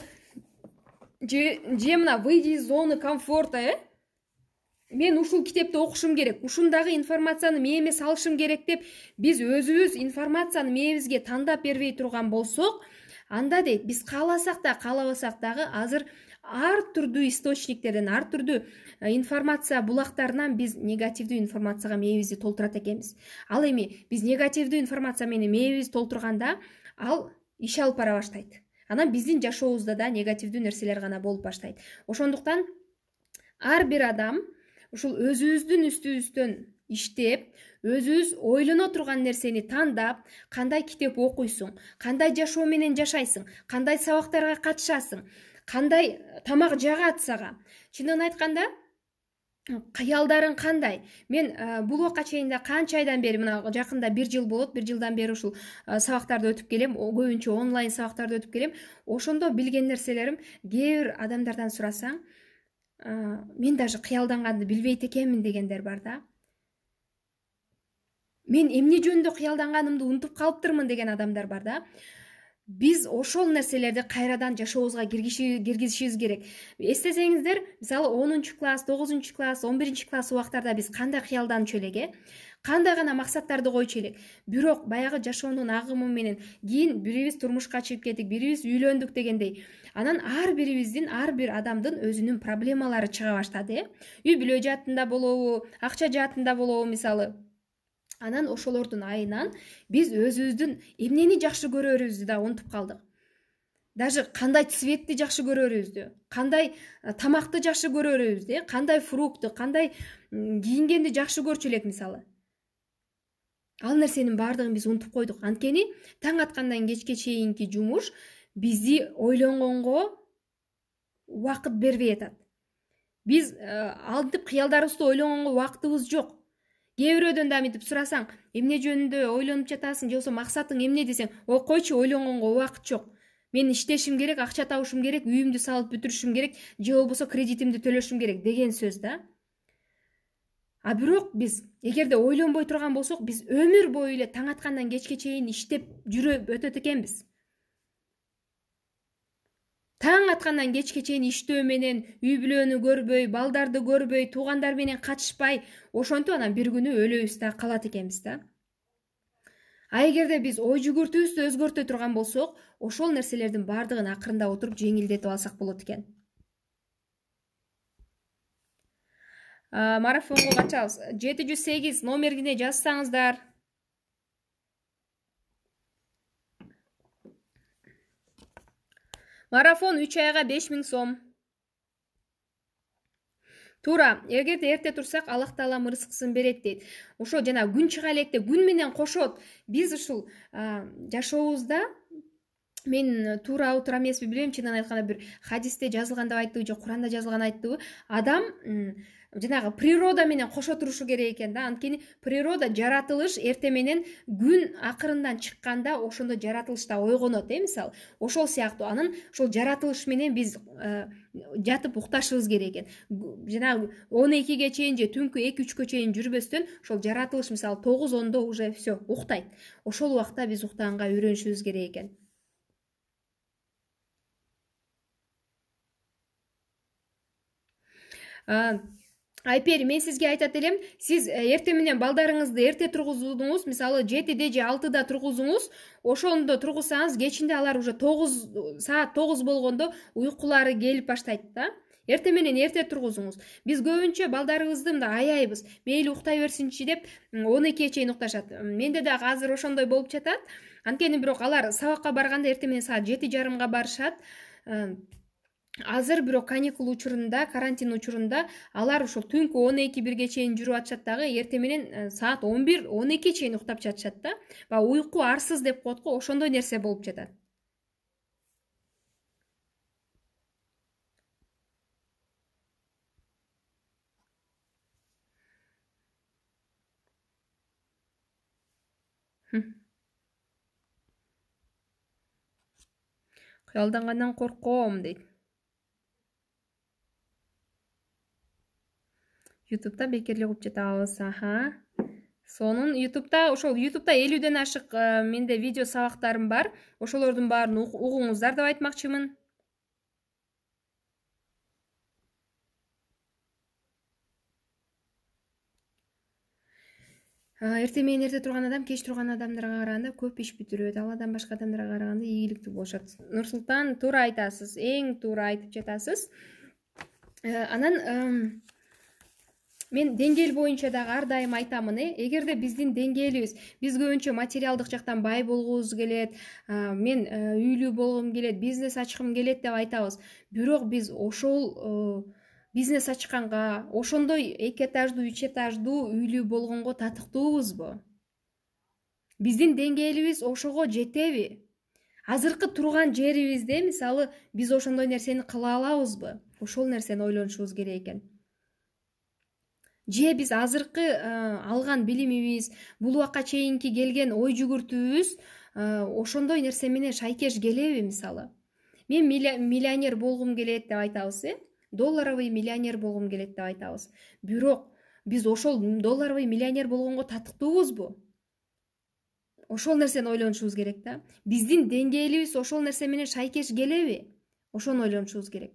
«Э, же мына выйди из зоны комфорта э мен ушул китепти оқышым керек ушундагы информацияны мээме салышым керек деп биз өзүбүз информацияны мээбизге тандап бербей турган болсок анда дейт биз кааласак да каалабасак дагы азыр ар түрдүү источниктерден ар түрдүү э, информация булактарынан биз негативдүү информацияга мээбизди толтурат экенбиз ал эми биз негативдүү информация менен мээбизди толтурганда ал иш алып бара баштайт анан биздин жашообузда да негативдүү нерселер гана болуп баштайт ошондуктан ар бир адам ушул өзүбүздүн үстүбүздөн иштеп өзүбүз ойлоно турган нерсени тандап кандай китеп окуйсуң кандай жашоо менен жашайсың кандай сабактарга катышасың кандай тамак жагат сага чыныгын айтканда кыялдарың кандай мен э, бул убакка чейин даг канча айдан бери мына жакында бир жыл болот бир жылдан бери ушул э, сабактарды өтүп келем көбүнчө онлайн сабактарды өтүп келем ошондо билген нерселерим кээ бир адамдардан сурасаң э, мен даже кыялданганды билбейт экенмин дегендер бар да мен эмне жөнүндө кыялданганымды унутуп калыптырмын деген адамдар бар да биз ошол нерселерди кайрадан жашообузга киргизишибиз керек эстесеңиздер мисалы онунчу класс тогузунчу класс он биринчи класс убактарда биз кандай кыялданчу элек э кандай гана максаттарды койчу элек бирок баягы жашоонун агымы менен кийин бирибиз турмушка чыгып кеттик бирибиз үйлөндүк дегендей анан ар бирибиздин ар бир адамдын өзүнүн проблемалары чыга баштады э үй бүлө жаатында болобу акча жаатында болобу мисалы анан ошолордун айынан биз өзүбүздүн эмнени жакшы көрөрүбүздү дагы унутуп калдык даже кандай цветти жакшы көрөрүбүздү кандай э, тамакты жакшы көрөрүбүздү э, кандай фрукты кандай кийингенди жакшы көрчү элек мисалы ал нерсенин баардыгын биз унутуп койдук анткени таң аткандан кечке чейинки жумуш бизди ойлонгонго убакыт бербей атат биз э, антип кыялдарыбызды ойлонгонго убакытыбыз жок кээ бирөөдөн дагы мынтип сурасаң эмне жөнүндө ойлонуп жатасың же болбосо максатың эмне десең ой койчу ойлонгонго убакыт жок мен иштешим керек акча табышым керек үйүмдү салып бүтүрүшүм керек же болбосо кредитимди төлөшүм керек деген сөз да а бирок биз эгерде ойлонбой турган болсок биз өмүр бою эле таң аткандан кечке чейин иштеп жүрүп өтөт экенбиз таң аткандан кечке чейин иштөө менен үй бүлөнү көрбөй балдарды көрбөй туугандар менен катышпай ошентип анан бир күнү өлөбүз да калат экенбиз да а эгерде биз ой жүгүртүүбүздү өзгөртө турган болсок ошол нерселердин баардыгын акырындап отуруп жеңилдетип алсак болот экен марафонго катышабыз жети жүз сегиз номерине жазсаңыздар марафон үч айга беш миң сом туура эгерде эрте турсак аллах таалам ырыскысын берет дейт ошо жана күн чыга электе күн менен кошот биз ушул жашообузда мен туурабы э, туура эмеспи билбейм чынын айтканда бир хадисте жазылган деп айттыбы же куранда жазылган айттыбы адам жанагы природа менен кошо турушу керек экен да анткени природа жаратылыш эртең менен күн акырындан чыкканда ошондо жаратылышта ойгонот э мисалы ошол сыяктуу анан ошол жаратылыш менен биз э, жатып укташыбыз керек экен жанагы он экиге чейин же түнкү эки үчкө чейин жүрбөстөн ошол жаратылыш мисалы тогуз ондо уже все уктайт ошол убакта биз уктаганга үйрөнүшүбүз керек экен айпери мен сизге айтат элем сиз э, эртең менен балдарыңызды эрте тургуздуңуз мисалы жетиде же алтыда тургузуңуз ошондо тургузсаңыз кечинде алар уже тогуз саат тогуз болгондо уйкулары келип баштайт да эртең менен эрте тургузуңуз биз көбүнчө балдарыбызды мындай аяйбыз мейли уктай берсинчи деп он экиге чейин укташат менде дагы азыр ошондой болуп жатат анткени бирок алар сабакка барганда эртең менен саат жети жарымга барышат азыр бирок каникул учурунда карантин учурунда алар ушул түнкү он эки бирге чейин жүрүп атышат дагы эртең менен э, саат он бир он эки чейин уктап жатышат да баягы уйку арсыз деп коет го ошондой нерсе болуп жатат кыялдангандан корком дейт ютубта бекер эле угуп жатабыз аха сонун ютубта ошол ютубта элүүдөн ашык э, менде видео сабактарым бар ошолордун баарын угуңуздар деп айтмакчымын эртең менен эрте турган адам кеч турган адамдарга караганда көп иш бүтүрөт ал адам башка адамдарга караганда ийгиликтүү болушат нурсултан туура айтасыз эң туура айтып жатасыз э, анан мен деңгээл боюнча дагы ар дайым айтамын э эгерде биздин деңгээлибиз биз көбүнчө материалдык жактан бай болгубуз келет мен э, үйлүү болгум келет бизнес ачкым келет деп айтабыз бирок биз ошол э, бизнес ачканга ошондой эки этаждуу үч этаждуу үйлүү болгонго татыктуубузбу биздин деңгээлибиз ошого жетеби азыркы турган жерибизде э, мисалы биз ошондой нерсени кыла алабызбы ошол нерсени ойлонушубуз керек экен же биз азыркы э, алган билимибиз бул убакка чейинки келген ой жүгүртүүбүз э, ошондой нерсе менен шайкеш келеби мисалы мен миллионер болгум келет деп айтабыз э долларовый миллионер болгум келет деп айтабыз бирок биз ошол долларовый миллионер болгонго татыктуубузбу ошол нерсени ойлонушубуз керек да биздин деңгээлибиз ошол нерсе менен шайкеш келеби ошону ойлонушубуз керек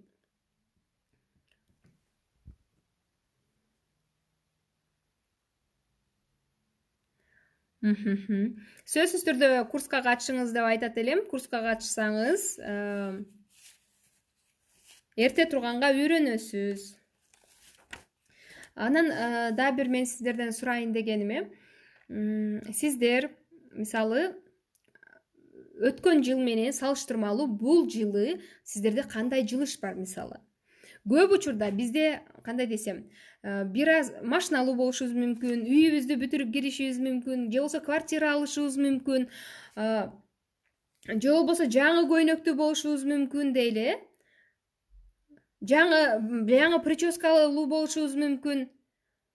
сөзсіз түрде курсқа қатысыңыз деп айтат элем курсқа қатышсаңыз ерте э, тұрғанға үйренесіз анан ә, э, да бір мен сіздерден сұрайын дегеніме сиздер мисалы өткөн жыл менен салыштырмалуу бул жылы сиздерде кандай жылыш бар мисалы көп учурда бизде кандай десем э, бир аз машиналуу болушубуз мүмкүн үйүбүздү бүтүрүп киришибиз мүмкүн же болбосо квартира алышыбыз мүмкүн э, же болбосо жаңы көйнөктүү болушубуз мүмкүн дейли э жаңы жаңы прическалуу болушубуз мүмкүн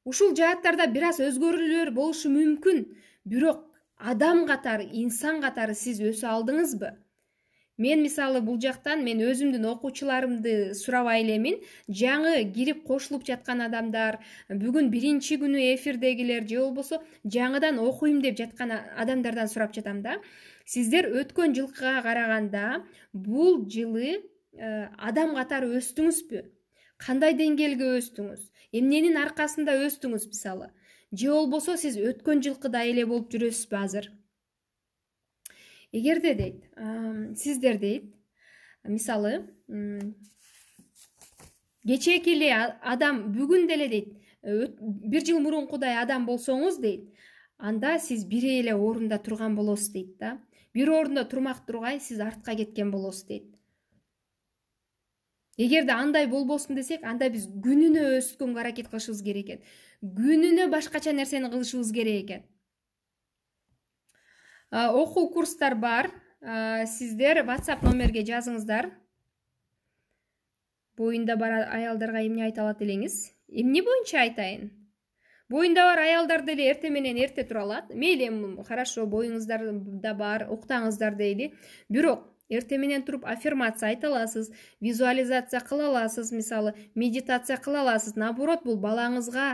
ушул жааттарда бир аз өзгөрүүлөр болушу мүмкүн бирок адам катары инсан катары сиз өсө алдыңызбы мен мисалы бул жактан мен өзүмдүн окуучуларымды сурабай элемин жаңы кирип кошулуп жаткан адамдар бүгүн биринчи күнү эфирдегилер же болбосо жаңыдан окуйм деп жаткан адамдардан сурап жатам да сиздер өткөн жылкыга караганда бул жылы э, адам катары өстүңүзбү кандай деңгээлге өстүңүз эмненин аркасында өстүңүз мисалы же болбосо сиз өткөн жылкыдай эле болуп жүрөсүзбү азыр эгерде дейт сиздер дейт мисалы кечээки эле адам бүгүн деле дейт э, бир жыл мурункудай адам болсоңуз дейт анда сиз бир эле орунда турган болосуз дейт да бир орунда турмак тургай сиз артка кеткен болосуз дейт эгерде андай болбосун десек анда биз күнүнө өскөнгө аракет кылышыбыз керек экен күнүнө башкача нерсени кылышыбыз керек экен Э, оқу курстар бар э, сіздер whatsapp номерге жазыңыздар бойында бар аялдарға эмне айта алат элеңиз эмне боюнча айтайын бойында бар аялдар деле эрте менен эрте тура алат мейли эми хорошо боюңуздарда бар уктаңыздар дейли бирок эртең менен туруп аффирмация айта аласыз визуализация кыла аласыз мисалы медитация кыла аласыз наоборот бул балаңызга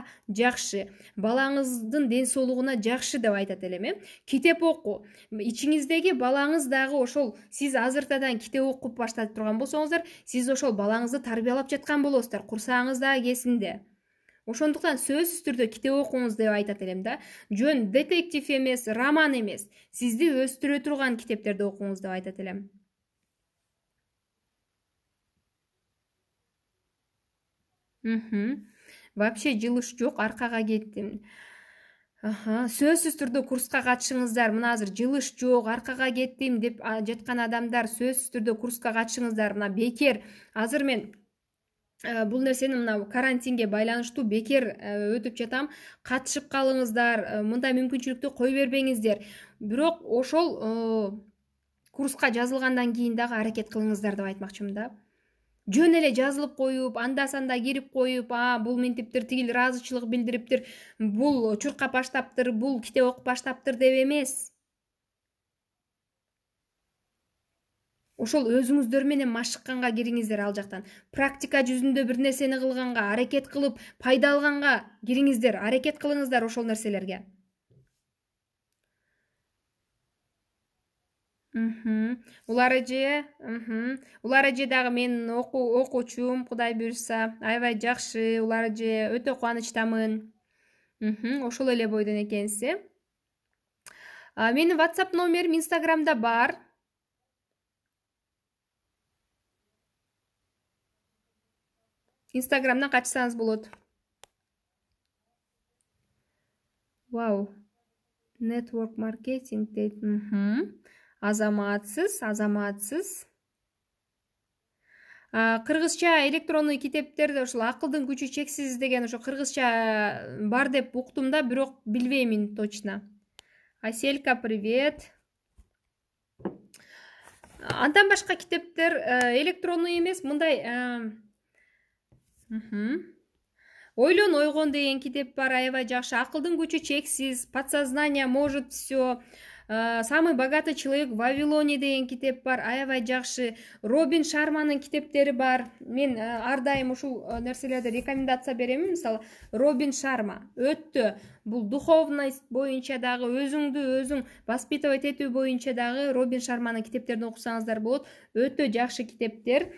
жакшы балаңыздын ден соолугуна жакшы деп айтат элем э китеп окуу ичиңиздеги балаңыз дагы ошол сиз азыртадан китеп окуп башта турган болсоңуздар сиз ошол балаңызды тарбиялап жаткан болосуздар курсагыңыз дагы кесинде ошондуктан сөзсүз түрдө китеп окуңуз деп айтат элем да жөн детектив эмес роман эмес сизди өстүрө турган китептерди окуңуз деп айтат элем вообще жылыш жок аркага кеттим х сөзсүз түрдө курска катышыңыздар мына азыр жылыш жок аркага кеттим деп жаткан адамдар сөзсүз түрдө курска катышыңыздар мына бекер азыр мен э, бул нерсени мына карантинге байланыштуу бекер э, өтүп жатам катышып калыңыздар э, мындай мүмкүнчүлүктү кое бербеңиздер бирок ошол курска жазылгандан кийин дагы аракет кылыңыздар деп айтмакчымын да жөн эле жазылып коюп анда санда кирип коюп а бул минтиптир тигил ыраазычылык билдириптир бул чуркап баштаптыр бул китеп окуп баштаптыр деп эмес ошол өзүңүздөр менен машыкканга кириңиздер ал жактан практика жүзүндө бир нерсени кылганга аракет кылып пайда алганга кириңиздер аракет кылыңыздар ошол нерселерге улар эже улар эже дагы менин окуучум кудай буюрса аябай жакшы улар эже өтө кубанычтамын ошол эле бойдон экенсиз э менин ватсап номерим инстаграмда бар инстаграмдан катсаңыз болот вау netwорк маркетинг дейт азаматсыз азаматсыз кыргызча электронный китептерде ушул акылдын күчү чексиз деген ошо кыргызча бар деп уктум да бирок билбеймин точно аселька привет андан башка китептер э, электронный эмес мындай э, ойлон ойгон деген китеп бар аябай жакшы акылдын күчү чексиз подсознание может все Э, самый богатый человек в вавилоне деген китеп бар аябай жакшы робин шарманын китептери бар мен э, ар дайым ушул э, нерселерди рекомендация берем мисалы робин шарма өтө бул духовность боюнча дагы өзүңдү өзүң воспитывать этүү боюнча дагы робин шарманын китептерин окусаңыздар болот өтө жакшы китептер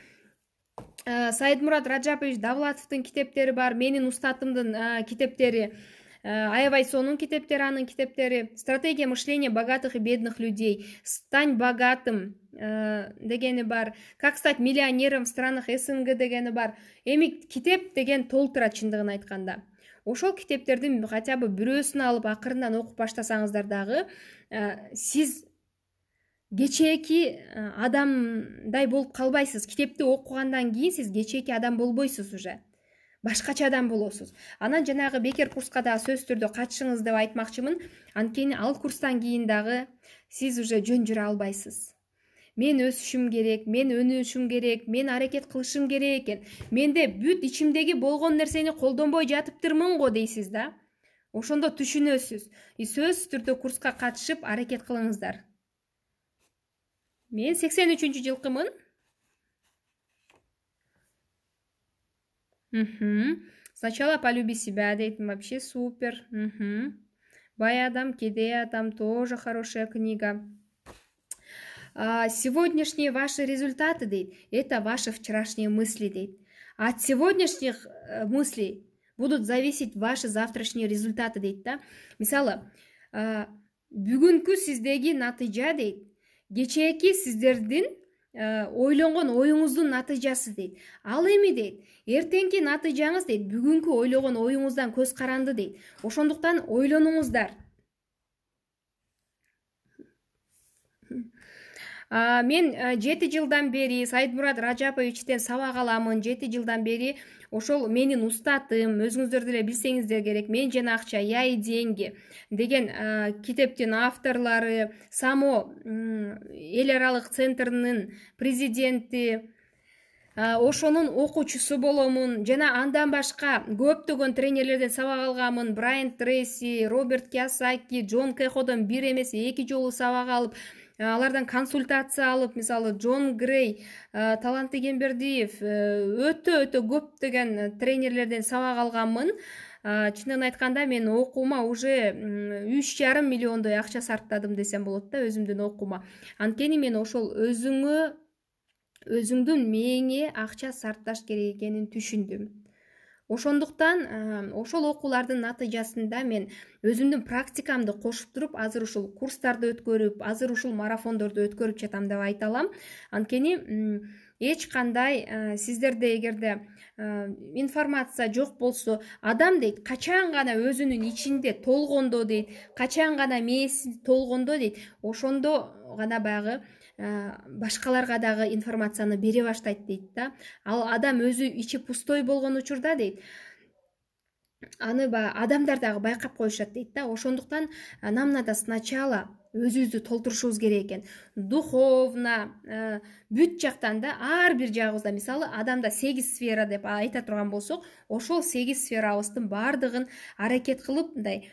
саидмурат раджапович давлатовдун китептери бар менин устатымдын китептери аябай э, соның кітептері, анын китептери стратегия мышления богатых и бедных людей стань богатым э, дегені бар как стать миллионером в странах снг дегені бар эми китеп деген толтыра чындыгын айтқанда. ошол китептердин хотя бы бирөөсүн алып акырындан окуп баштасаңыздар дагы э, сиз кечээки адамдай болуп калбайсыз китепти окугандан кийин сиз кечээки адам болбойсуз уже башкача адам болосуз анан жанагы бекер курска дагы сөзсүз түрдө катышыңыз деп айтмакчымын анткени ал курстан кийин дагы сиз уже жөн жүрө албайсыз мен өсүшүм керек мен өнүшүм керек мен аракет кылышым керек экен менде бүт ичимдеги болгон нерсени колдонбой жатыптырмын го дейсиз да ошондо түшүнөсүз и сөзсүз түрдө курска катышып аракет кылыңыздар мен сексен үчүнчү жылкымын Угу. Сначала полюби себя, дейтін вообще супер. Угу. Бай Адам, Кедей Адам, тоже хорошая книга. А, сегодняшние ваши результаты, дейт, это ваши вчерашние мысли, дейт. От сегодняшних э, мыслей будут зависеть ваши завтрашние результаты, дейт, да? Мисала а, бүгінгі сіздегі натыжа, дейт, кечеги сіздердің Э, ойлонгон оюңуздун натыйжасы дейт ал эми дейт эртеңки натыйжаңыз дейт бүгүнкү ойлогон оюңуздан көз каранды дейт ошондуктан ойлонуңуздар мен э, жети жылдан бери саидмурат ражаповичтен сабак аламын жети жылдан бери ошол менин устатым өзүңүздөр деле билсеңиздер керек мен жана акча я и деньги деген китептин авторлары, само эл аралык центринин президенти ошонун окуучусу боломун жана андан башка көптөгөн тренерлерден сабак алганмын брайан трейси роберт киасаки джон кеходон бир эмес эки жолу сабак алып алардан консультация алып мисалы джон грей талант эгембердиев э, өтө өтө көптөгөн тренерлерден сабак алганмын чындыгын айтканда мен окуума уже үч жарым миллиондой акча сарптадым десем болот да өзүмдүн окуума анткени мен ошол өзүңө өзүңдүн мээңе акча сарпташ керек экенин түшүндүм ошондуктан ошол окуулардын натыйжасында мен өзүмдүн практикамды кошуп туруп азыр ушул курстарды өткөрүп азыр ушул марафондорду өткөрүп жатам деп айта алам анткени эч кандай сиздерде эгерде информация жок болсо адам дейт качан гана өзүнүн ичинде толгондо дейт качан гана мээси толгондо дейт ошондо гана баягы Э, башкаларга дагы информацияны бере баштайт дейт да ал адам өзү ичи пустой болгон учурда дейт аны баягы адамдар дагы байкап коюшат дейт да ошондуктан э, нам надо сначала өзүбүздү толтурушубуз керек экен духовно э, бүт жактан да ар бир жагыбыздан мисалы адамда сегиз сфера деп айта турган болсок ошол сегиз сферабыздын баардыгын аракет кылып мындай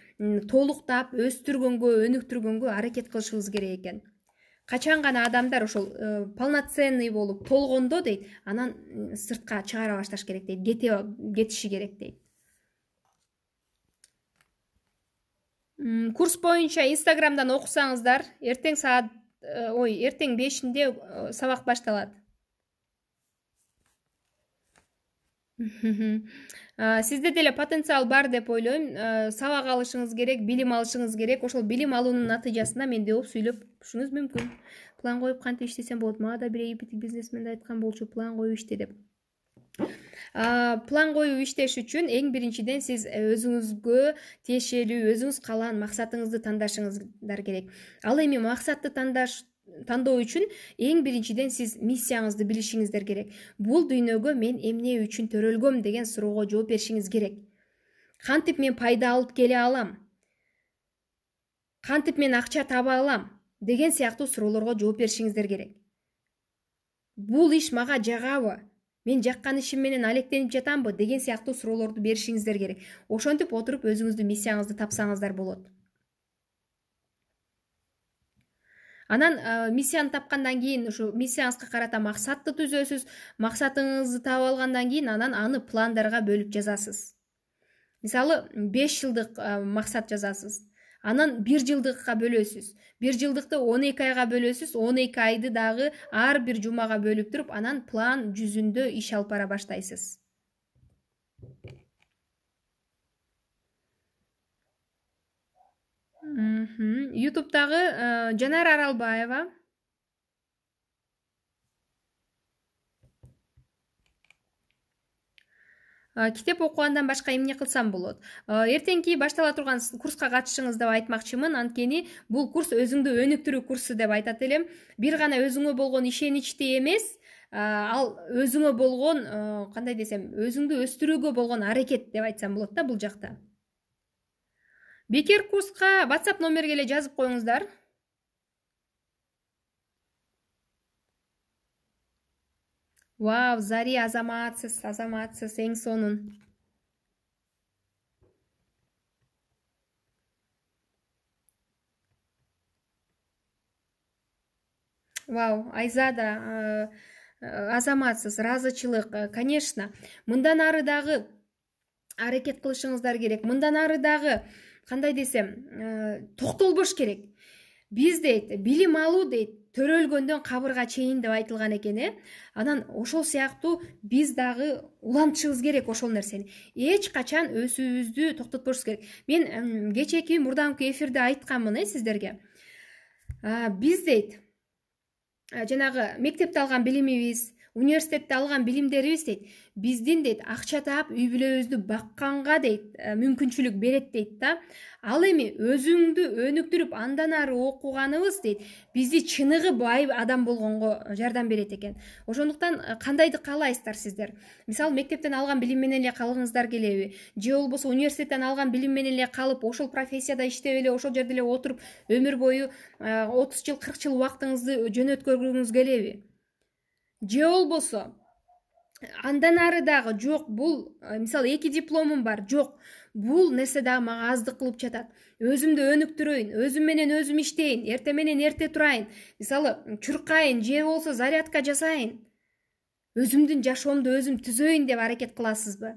толуктап өстүргөнгө өнүктүргөнгө аракет кылышыбыз керек экен качан гана адамдар ошол э, полноценный болуп толгондо дейт анан сыртка чыгара башташ керек дейт кете кетиши керек дейт курс боюнча инстаграмдан окусаңыздар эртең саат э, ой эртең бешинде э, сабак башталат <laughs> сизде деле потенциал бар деп ойлойм сабак алышыңыз керек билим алышыңыз керек ошол билим алуунун натыйжасында мендей болуп сүйлөпшүңүз мүмкүн план коюп кантип иштесем болот мага да бир египеттик бизнесмен айткан болчу план коюп иште деп план коюп иштеш үчүн эң биринчиден сиз өзүңүзгө тиешелүү өзүңүз каалаган максатыңызды тандашыңыздар керек ал эми максатты тандаш тандоо үчүн эң биринчиден сиз миссияңызды билишиңиздер керек бул дүйнөгө мен эмне үчүн төрөлгөм деген суроого жооп беришиңиз керек кантип мен пайда алып келе алам кантип мен акча таба алам деген сыяктуу суроолорго жооп беришиңиздер керек бул иш мага жагабы мен жаккан ишим менен алектенип жатамбы деген сыяктуу суроолорду беришиңиздер керек ошентип отуруп өзүңүздүн миссияңызды тапсаңыздар болот анан миссияны тапкандан кийин ушу миссияңызга карата максатты түзөсүз максатыңызды таап алгандан кийин анан аны пландарга бөлүп жазасыз мисалы беш жылдык максат жазасыз анан бир жылдыкка бөлөсүз бир жылдыкты он эки айга бөлөсүз он эки айды дагы ар бир жумага бөлүп туруп анан план жүзүндө иш алып бара баштайсыз ютубтагы э, жанар аралбаева э, китеп окугандан башка эмне кылсам болот э, эртеңки баштала турган курска катышыңыз деп айтмакчымын анткени бул курс өзүңдү өнүктүрүү курсу деп айтат элем бир гана өзүңө болгон ишеничти эмес ал өзүңө болгон кандай десем өзүңдү өстүрүүгө болгон аракет деп айтсам болот да бул жакта бекер курсқа whatsapp номерге эле жазып қойыңыздар. вау зари азаматсыз азаматсыз эң сонун вау айзада э, э, азаматсыз ыраазычылык э, конечно мындан ары дагы аракет кылышыңыздар керек мындан ары дагы кандай десем э, токтолбош керек биз дейт билим алуу дейт төрөлгөндөн кабырга чейин деп айтылган экен э анан ошол сыяктуу биз дагы улантышыбыз керек ошол нерсени эч качан өсүүбүздү токтотпошубуз керек мен кечээки мурдакы эфирде айтканмын э сиздерге биз дейт э, жанагы мектепте алган билимибиз университетте алган билимдерибиз дейт биздин дейт акча таап үй бүлөбүздү бакканга дейт э, мүмкүнчүлүк берет дейт да ал эми өзүңдү өнүктүрүп андан ары окуганыбыз дейт бизди чыныгы бай адам болгонго жардам берет экен ошондуктан э, кандайды каалайсыздар сиздер мисалы мектептен алган билим менен эле калгыңыздар келеби же болбосо университеттен алган билим менен эле калып ошол профессияда иштеп эле ошол жерде эле отуруп өмүр бою э, отуз жыл кырк жыл убактыңызды жөн өткөргүңүз келеби же болбосо андан ары дагы жок бул э, мисалы эки дипломум бар жок бул нерсе дагы мага аздык кылып жатат өзүмдү өнүктүрөйүн өзүм менен өзүм иштейин эртең менен эрте турайын мисалы чуркайын же болбосо зарядка жасайын өзүмдүн жашоомду өзүм түзөйүн деп аракет кыласызбы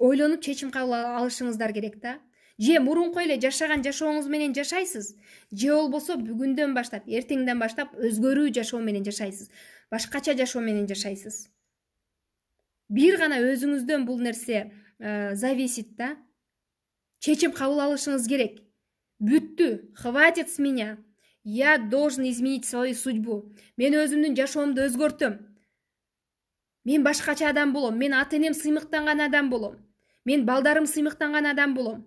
ойлонуп чечим кабыл алышыңыздар керек да же мурунку эле жашаган жашооңуз менен жашайсыз же болбосо бүгүндөн баштап эртеңден баштап өзгөрүү жашоо менен жашайсыз башкача жашоо менен жашайсыз бир гана өзүңүздөн бул нерсе э, зависит да чечим кабыл алышыңыз керек бүттү хватит с меня я должен изменить свою судьбу мен өзүмдүн жашоомду өзгөртөм мен башкача адам болом мен ата энем сыймыктанган адам болом мен балдарым сыймыктанган адам болом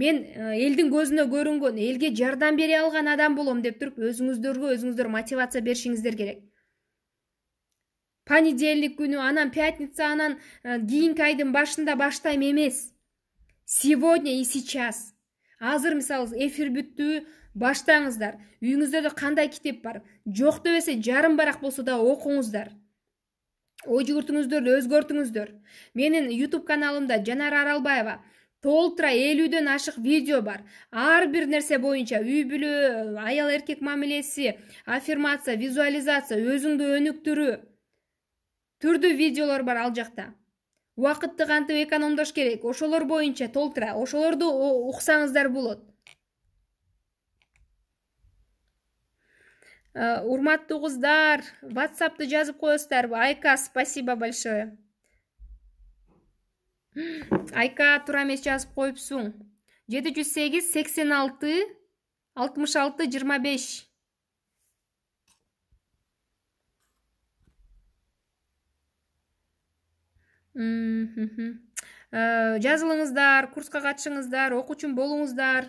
мен э, элдин көзүнө көрүнгөн элге жардам бере алган адам болом деп туруп өзүңүздөргө өзүңүздөр мотивация беришиңиздер керек понедельник күнү анан пятница анан э, кийинки айдын башында баштайм эмес сегодня и сейчас азыр мисалы эфир бүттү баштаңыздар үйүңүздөрдө кандай китеп бар жок дебесе жарым барак болсо дагы окуңуздар ой жүгүртүңүздөр өзгөртүңүздөр менин ютуб каналымда жанара аралбаева толтура элүүдөн ашык видео бар ар бир нерсе боюнча үй бүлө аял эркек мамилеси аффирмация визуализация өзүңдү өнүктүрүү түрдүү видеолор бар ал жакта убакытты кантип экономдош керек ошолор боюнча толтура ошолорду уксаңыздар болот э, урматтуу кыздар whatsapты жазып коесуздарбы айка спасибо большое айка тура эмес жазып коюпсуң жети жүз сегиз сексен алты алтымыш алты жыйырма беш э, жазылыңыздар курска катышыңыздар окуучум болуңуздар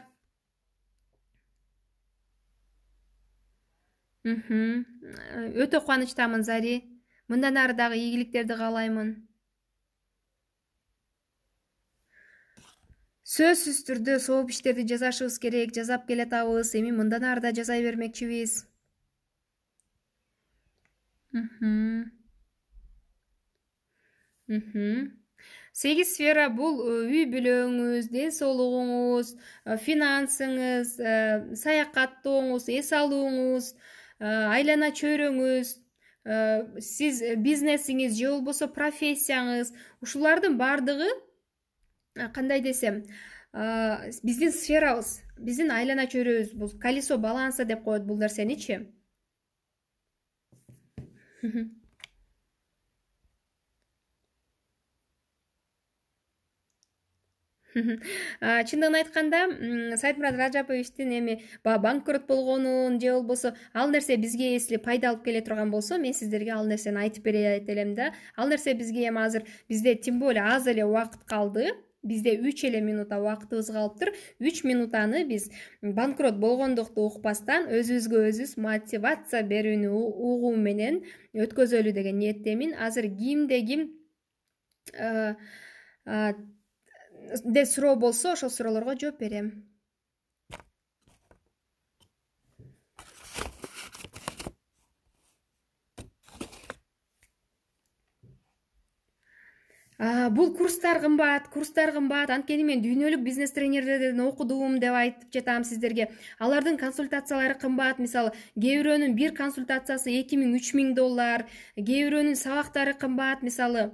кубанычтамын э, зари мындан ары дагы ийгиликтерди каалаймын сөзсүз түрдө сооп иштерди жасашыбыз керек жасап келатабыз эми мындан ары да жасай бермекчибиз сегиз сфера бул э, үй бүлөңүз ден соолугуңуз э, финансыңыз э, саякаттооңуз эс алууңуз айлана чөйрөңүз сиз бизнесиңиз же болбосо профессияңыз ушулардын баардыгы Қандай десем биздин сферабыз біздің айлана чөйрөбүз бул колесо баланса деп коет бул нерсеничи чындыгын айтканда сайтмурат ражаповичтин эми баягы банкрот болгонун же болбосо ал нерсе бизге если пайда алып келе турган болсо мен сиздерге ал нерсени айтып берет элем да ал нерсе бизге эми азыр бизде тем более аз эле убакыт калды бизде үч эле минута убактыбыз калыптыр үч минутаны биз банкрот болгондукту укпастан өзүбүзгө өзүбүз мотивация берүүнү угуу менен өткөзөлү деген ниеттемин азыр кимде ким э, э, де суроо болсо ошол суроолорго жооп берем ә, бұл курстар қымбат курстар қымбат анткени мен дүйнөлүк бизнес тренерлерден окудум деп айтып жатам сіздерге. алардын консультациялары кымбат мисалы кээ бирөөнүн бир консультациясы эки миң үч миң доллар кээ бирөөнүн сабактары кымбат мисалы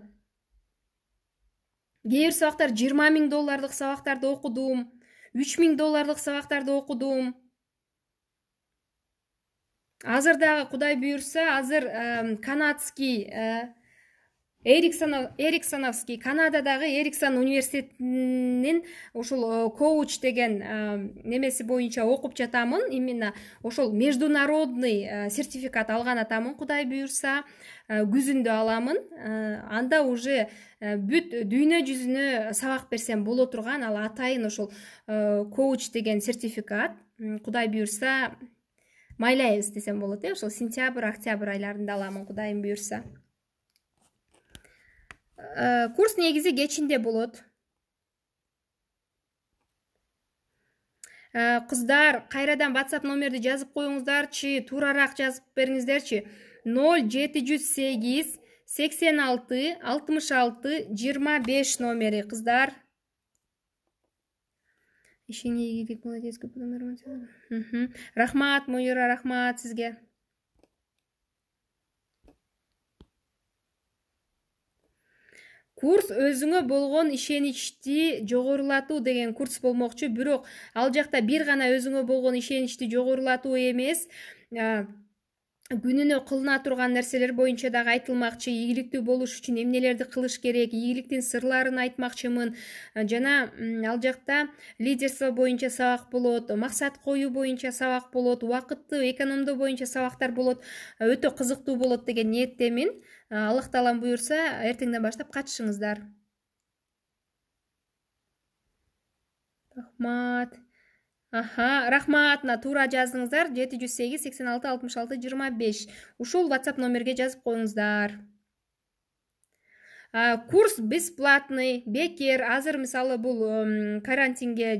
кээ бир сабактар жыйырма миң доллардык сабактарды окудум үч миң доллардык сабактарды окудум азыр азыр канадский ә, эриксон эриксоновский канададағы эриксон университетинин ошол э, коуч деген э, немеси боюнча окуп жатамын именно ошол международный э, сертификат алган атамын кудай буюрса күзүндө аламын анда уже бүт дүйнө жүзүнө сабак берсем боло турган ал атайын ошол коуч деген сертификат құдай буюрса майлайбыз десем болот э ошол сентябрь октябрь айларында аламын кудайым буюрса ә, курс негізі кечінде болады ә, э, қыздар қайрадан WhatsApp номерді жазып қойыңыздар, чи турарақ жазып чи 0708-86-66-25 номері қыздар Үхі. рахмат мойыра рахмат сізге курс өзүңө болгон ишеничти жогорулатуу деген курс болмокчу бирок ал жакта бир гана өзүңө болгон ишеничти жогорулатуу эмес күнүнө кылына турган нерселер боюнча дагы айтылмакчы ийгиликтүү болуш үчүн эмнелерди кылыш керек ийгиликтин сырларын айтмакчымын э, жана ал жакта лидерство боюнча сабак болот максат коюу боюнча сабак болот убакытты экономдоо боюнча сабактар болот э, өтө кызыктуу болот деген ниеттемин э, аллах таалам буюрса эртеңден баштап катышыңыздар рахмат аха рахмат тура жаздыңыздар жети жүз сегиз сексен алты алтымыш алты жыйырма беш ушул whatsapp номерге жазып коюңуздар курс бесплатный бекер азыр мисалы бул карантинге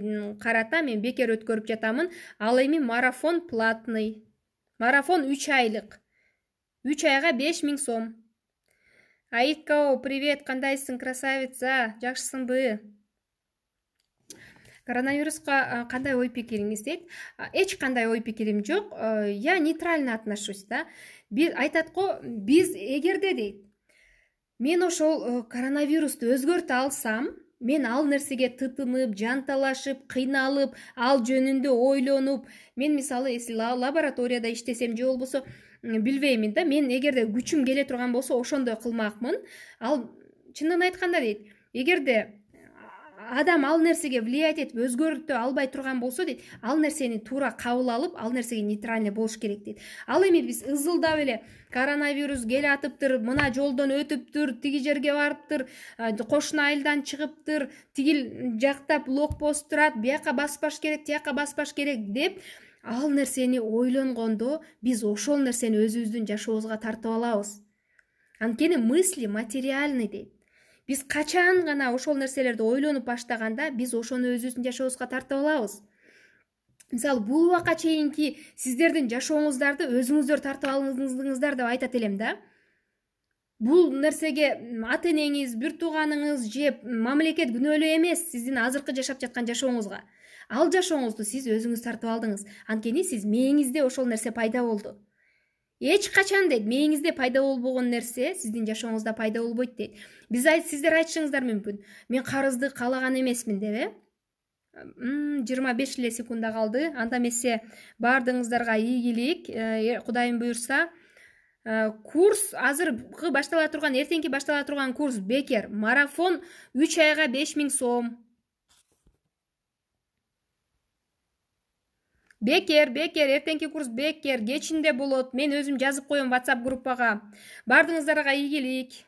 карата мен бекер өткөрүп жатамын ал эми марафон платный марафон үч айлык үч айга беш миң сом аиткао привет кандайсың красавица жакшысыңбы коронавируска э, кандай ой пикириңиз дейт эч кандай ой пикирим жок э, я нейтрально отношусь да айтат го биз эгерде дейт мен ошол э, коронавирусту өзгөртө алсам мен ал нерсеге тытынып жанталашып кыйналып ал жөнүндө ойлонуп мен мисалы если лабораторияда иштесем же болбосо билбеймин да мен эгерде күчүм келе турган болсо ошондой кылмакмын ал чындын айтканда дейт эгерде адам ал нерсеге влиять этип өзгөртө албай турган болсо дейт ал нерсени туура кабыл алып ал нерсеге нейтральный болуш керек дейт ал эми биз ызылдап эле коронавирус келатыптыр мына жолдон өтүптүр тиги жерге барыптыр кошуна айылдан чыгыптыр тигил жакта блокпост турат бияка баспаш керек тиякка баспаш керек деп ал нерсени ойлонгондо биз ошол нерсени өзүбүздүн жашообузга тартып алабыз анткени мысли материальный дейт биз качан гана ошол нерселерди ойлонуп баштаганда биз ошону өзүбүздүн жашообузга тартып алабыз мисалы бул убакка чейинки сиздердин жашооңуздарды өзүңүздөр тартып алңыздар деп айтат элем да бул нерсеге ата энеңиз бир тууганыңыз же мамлекет күнөөлүү эмес сиздин азыркы жашап жаткан жашооңузга ал жашооңузду сиз өзүңүз тартып алдыңыз анткени сиз мээңизде ошол нерсе пайда болду эч качан дейт мээңизде пайда болбогон нерсе сиздин жашооңузда пайда болбойт дейт биз сиздер айтышыңыздар мүмкүн мен карызды каалаган эмесмин деп э жыйырма беш эле секунда калды анда эмесе баардыгыңыздарга ийгилик э, э, кудайым буюрса э, курс азыркы баштала турган эртеңки баштала турган курс бекер марафон үч айга беш миң сом бекер бекер эртеңки курс бекер кечинде болот мен өзүм жазып коем whaтсап группага баардыгыңыздарга ийгилик